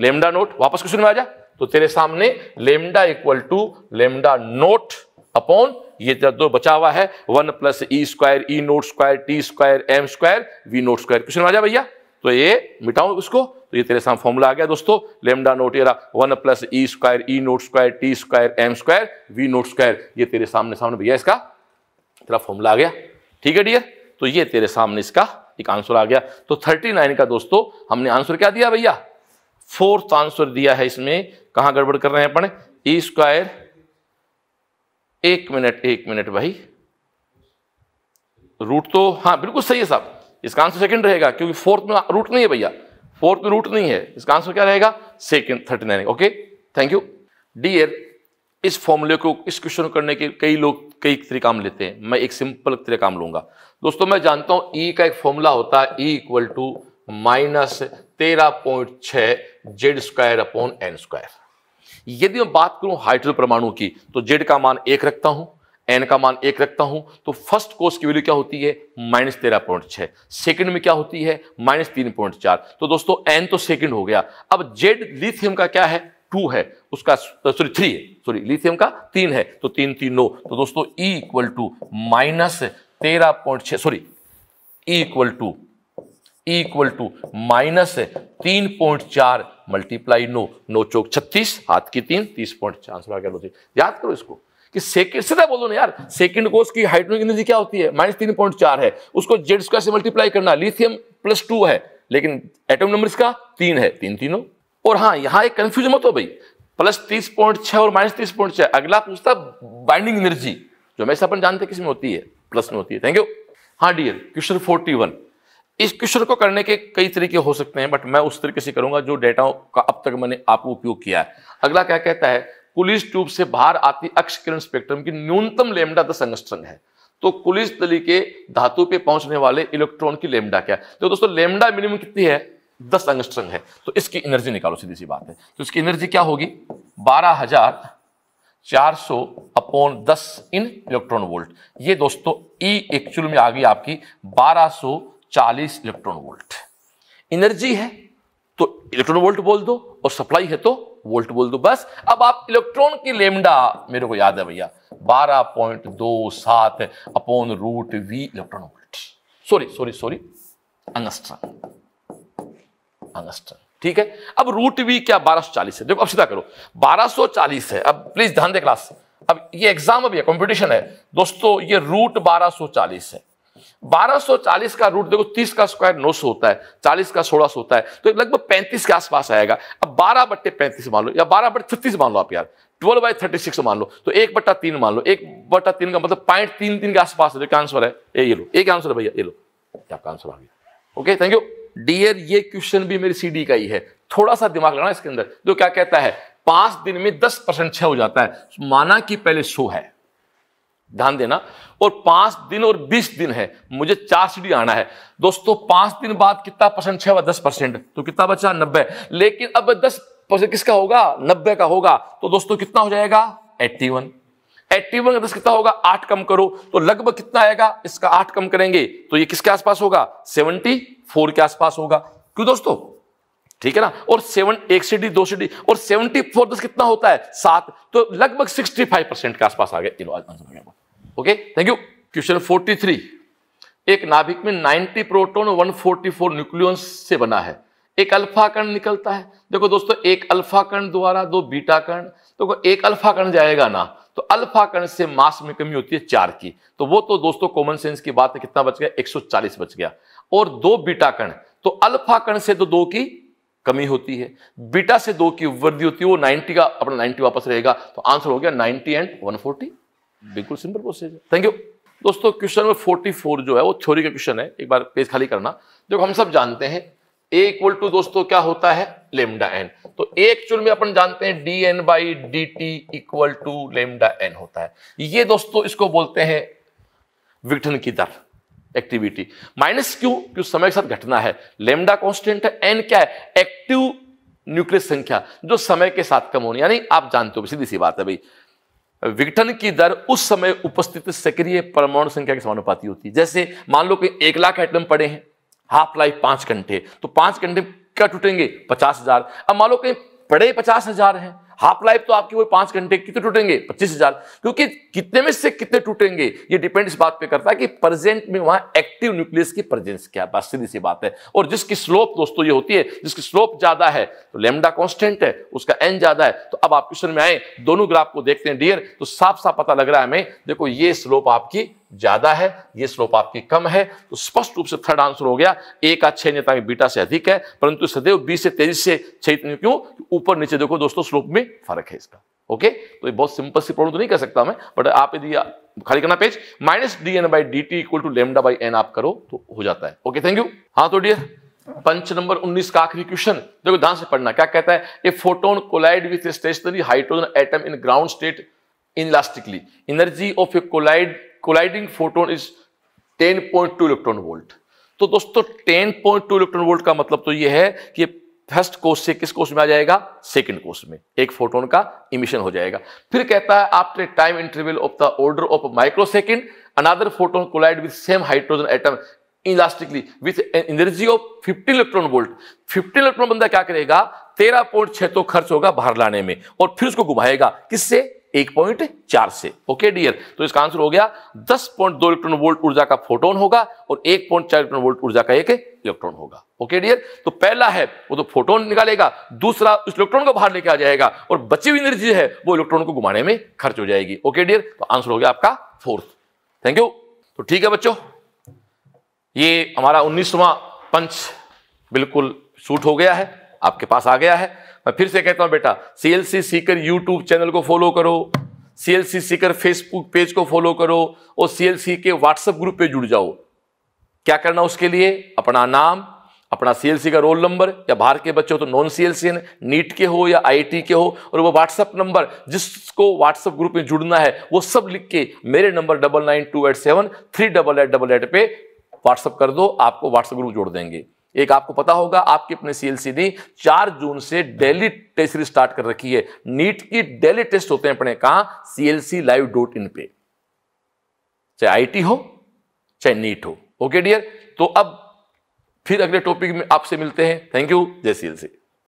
लेमडा नोट वापस क्वेश्चन में आ जा तो तेरे सामने lambda equal to lambda naught upon ये दो बचा हुआ है वन प्लस ई स्क्वायर ई naught square T square M square v naught square question आ जा भैया तो ये मिटाओ उसको तो ये तेरे सामने फॉर्मूला आ गया दोस्तों लेमडा नोट ये वन प्लस ई स्क्वायर ई naught square T square M square v naught square ये तेरे सामने सामने भैया इसका तेरा फॉर्मूला आ गया ठीक है डियर तो ये तेरे सामने इसका एक आंसर आ गया तो 39 का दोस्तों हमने आंसर क्या दिया भैया फोर्थ आंसर दिया है इसमें कहाँ गड़बड़ कर रहे हैं अपन ई e स्क्वायर एक मिनट एक मिनट भाई रूट तो हाँ बिल्कुल सही है साहब इसका आंसर सेकंड रहेगा क्योंकि फोर्थ में रूट नहीं है भैया फोर्थ में रूट नहीं है इसका आंसर क्या रहेगा second thirty nine okay thank you dear इस फॉर्मूले को इस क्वेश्चन करने के कई लोग कई तरीका लेते हैं मैं एक सिंपल तरह काम लूंगा दोस्तों मैं जानता हूं ई e का एक फॉर्मूला होता है ई इक्वल टू माइनस तेरह पॉइंट छः Z square upon n square यदि मैं बात करूं हाइड्रोजन परमाणु की तो जेड का मान एक रखता हूं एन का मान एक रखता हूं तो फर्स्ट कोर्स की वैल्यू क्या होती है माइनस तेरह पॉइंट छह सेकेंड में क्या होती है माइनस तीन पॉइंट चार तो दोस्तों एन तो सेकेंड हो गया अब जेड लिथियम का क्या है टू है उसका सॉरी तो थ्री है सॉरी लिथियम का तीन है तो तीन तीन नो तो दोस्तों ई इक्वल टू माइनस तेरह पॉइंट छह sorry e equal to equal to minus तीन पॉइंट चार मल्टीप्लाई नो नो चौक छत्तीस हाथ की तीन तीस पॉइंट चार आंसर याद करो इसको कि सेकंड सीधा बोलो ना यार सेकंड कोर्स की हाइड्रोजन एनर्जी क्या होती है माइनस तीन पॉइंट चार है उसको जेड स्क्वायर से मल्टीप्लाई करना लिथियम प्लस टू है लेकिन एटम नंबर इसका तीन है तीन तीनों और हाँ यहाँ एक कंफ्यूज मत हो भाई प्लस तीस पॉइंट छह और माइनस तीस पॉइंट छह अगला पूछता बाइंडिंग एनर्जी जो हमेशा अपन जानते किसमें होती है प्लस में होती है थैंक यू हाँ डियर क्वेश्चन फोर्टी वन इस क्वेश्चन को करने के कई तरीके हो सकते हैं बट मैं उस तरीके से करूंगा जो डेटा का अब तक मैंने आपको उपयोग किया है अगला क्या कहता है कुलिस ट्यूब से बाहर आती अक्ष किरण स्पेक्ट्रम की न्यूनतम लेमडा दस अंगस्ट्रंग है तो कुलिस तली के धातु पे पहुंचने वाले इलेक्ट्रॉन की लेमडा क्या तो दोस्तों लेमडा मिनिमम कितनी है दस अंगस्ट्रंग है तो इसकी एनर्जी निकालो सीधी सी बात है तो इसकी एनर्जी क्या होगी बारह हजार चार सौ अपॉन दस इन इलेक्ट्रॉन वोल्ट ये दोस्तों ई e एक्चुअल में आ गई आपकी बारह सौ चालीस इलेक्ट्रॉन वोल्ट एनर्जी है तो इलेक्ट्रॉन वोल्ट बोल दो और सप्लाई है तो वोल्ट बोल दो बस अब आप इलेक्ट्रॉन की लेमडा मेरे को याद है भैया बारह पॉइंट दो सात upon root v electron volt sorry sorry sorry angstrom angstrom ठीक है अब रूट वी क्या बारह सौ चालीस है देखो अब सीधा करो बारह चालीस है अब प्लीज ध्यान दे क्लास अब ये एग्जाम अभी है कॉम्पिटिशन है दोस्तों ये रूट बारह चालीस है 1240 का रूट देखो 30 का स्क्वायर 900 होता है 40 का सोलह होता है तो लगभग 35 के आसपास आएगा अब 12 बट्टे पैंतीस मान लो या 12 बटे छत्तीस मान लो आप यार 12 बाई थर्टी मान लो तो एक बट्टा तीन मान लो एक बट्टा तीन का मतलब पॉइंट तीन तीन के आसपास है जो आंसर है ए ये लो एक आंसर है भैया ये लो आपका आंसर आ गया ओके थैंक यू डियर ये क्वेश्चन भी मेरी सी का ही है थोड़ा सा दिमाग लगाना इसके अंदर जो क्या कहता है पांच दिन में दस परसेंट छह हो जाता है माना कि पहले सो है ध्यान देना और पांच दिन और बीस दिन है मुझे चार सीढ़ी आना है दोस्तों पांच दिन बाद कितना परसेंट छह दस परसेंट तो कितना बचा नब्बे लेकिन अब दस परसेंट किसका होगा नब्बे का होगा तो दोस्तों कितना हो जाएगा एट्टी वन एट्टी वन का दस कितना होगा आठ कम करो तो लगभग कितना आएगा इसका आठ कम करेंगे तो ये किसके आसपास होगा सेवनटी फोर के आसपास होगा क्यों दोस्तों ठीक है ना और सेवन एक सीढ़ी दो सीढ़ी और सेवनटी फोर दस कितना होता है सात तो लगभग सिक्सटी फाइव परसेंट के आसपास आ गया चलो आज आंसर हो गया ओके थैंक यू क्वेश्चन 43 एक नाभिक में 90 प्रोटोन और 144 न्यूक्लियस से बना है एक अल्फा कण निकलता है देखो दोस्तों एक अल्फा कण द्वारा दो बीटा कण देखो एक अल्फा कण जाएगा ना तो अल्फा कण से मास में कमी होती है चार की तो वो तो दोस्तों कॉमन सेंस की बात है कितना बच गया 140 बच गया और दो बीटा कण तो अल्फा कण से तो दो की कमी होती है बीटा से दो की वृद्धि होती है वो 90 का अपना 90 वापस रहेगा तो आंसर हो गया 90 एंड 140 बिल्कुल सिंपल प्रोसेस है थैंक यू दोस्तों क्वेश्चन नंबर फोर्टी फोर जो है वो थ्योरी का क्वेश्चन है एक बार पेज खाली करना देखो हम सब जानते हैं ए इक्वल टू दोस्तों क्या होता है लेमडा एन तो एक चुन में अपन जानते हैं d n by D t equal to lambda n होता है ये दोस्तों इसको बोलते हैं विघटन की दर एक्टिविटी माइनस क्यू क्यों समय के साथ घटना है लेमडा कॉन्स्टेंट है एन क्या है एक्टिव न्यूक्लियस संख्या जो समय के साथ कम होनी यानी आप जानते हो सीधी सी बात है भाई विघटन की दर उस समय उपस्थित सक्रिय परमाणु संख्या के समानुपाती होती है जैसे मान लो कि एक लाख आइटम पड़े हैं हाफ लाइफ पांच घंटे तो पांच घंटे क्या टूटेंगे पचास हजार अब मान लो कहीं पड़े पचास हजार है हाफ लाइफ तो आपके वो पांच घंटे कितने तो टूटेंगे पच्चीस हजार क्योंकि कितने में से कितने टूटेंगे ये डिपेंड इस बात पे करता है कि प्रेजेंट में वहां एक्टिव न्यूक्लियस की प्रेजेंस क्या बात सीधी सी बात है और जिसकी स्लोप दोस्तों ये होती है जिसकी स्लोप ज्यादा है तो लेमडा कॉन्स्टेंट है उसका एन ज्यादा है तो अब आप क्वेश्चन में आए दोनों ग्राफ को देखते हैं डियर तो साफ साफ पता लग रहा है हमें देखो ये स्लोप आपकी ज्यादा है ये स्लोप आपकी कम है तो स्पष्ट रूप से थर्ड आंसर हो गया ए का छह नेता में बीटा से अधिक है परंतु सदैव बी से तेजी से छह इतनी क्यों ऊपर नीचे देखो दोस्तों स्लोप में फर्क है इसका ओके तो ये बहुत सिंपल सी प्रॉब्लम तो नहीं कर सकता मैं बट आप यदि खाली करना page minus d n by D t equal to lambda by n आप करो तो हो जाता है ओके थैंक यू हाँ तो डियर पंच नंबर 19 का आखिरी क्वेश्चन देखो ध्यान से पढ़ना क्या कहता है a photon collide with stationary hydrogen atom in ground state inelastically energy of a collide colliding photon is 10.2 electron volt तो दोस्तों 10.2 इलेक्ट्रॉन वोल्ट का मतलब तो यह है कि फर्स्ट कोर्स से किस कोर्स में आ जाएगा सेकंड कोर्स में एक फोटोन का इमिशन हो जाएगा फिर कहता है after time interval of the order of microsecond another photon collide with same hydrogen atom elastically with energy of 15 electron volt 15 electron बंदा क्या करेगा तेरह पॉइंट छह तो खर्च होगा बाहर लाने में और फिर उसको घुमाएगा किससे एक पॉइंट चार से ओके डियर तो इसका आंसर हो गया दस पॉइंट दो इलेक्ट्रॉन वोल्ट ऊर्जा का फोटोन होगा और एक पॉइंट चार इलेक्ट्रॉन वोल्ट ऊर्जा का एक इलेक्ट्रॉन होगा ओके डियर तो पहला है वो तो फोटोन निकालेगा दूसरा उस इलेक्ट्रॉन को बाहर लेके आ जाएगा और बची हुई एनर्जी है वो इलेक्ट्रॉन को घुमाने में खर्च हो जाएगी ओके डियर तो आंसर हो गया आपका फोर्थ थैंक यू तो ठीक है बच्चों ये हमारा उन्नीसवा पंच बिल्कुल सूट हो गया है आपके पास आ गया है मैं फिर से कहता हूं बेटा सीएलसी सीकर यूट्यूब चैनल को फॉलो करो सीएलसी सीकर फेसबुक पेज को फॉलो करो और सीएलसी के व्हाट्सएप ग्रुप पे जुड़ जाओ क्या करना उसके लिए अपना नाम अपना सीएलसी का रोल नंबर या बाहर के बच्चे हो तो नॉन सीएलसी नीट के हो या आईटी के हो और वो व्हाट्सअप नंबर जिसको व्हाट्सअप ग्रुप में जुड़ना है वो सब लिख के मेरे number double nine two eight seven three double eight double eight पे व्हाट्सअप कर दो आपको व्हाट्सएप ग्रुप जोड़ देंगे एक आपको पता होगा आपकी अपने सीएलसी ने चार जून से डेली टेस्ट स्टार्ट कर रखी है नीट की डेली टेस्ट होते हैं अपने कहा सीएलसी लाइव डॉट इन पे चाहे आईटी हो चाहे नीट हो ओके डियर तो अब फिर अगले टॉपिक में आपसे मिलते हैं थैंक यू जय सीएलसी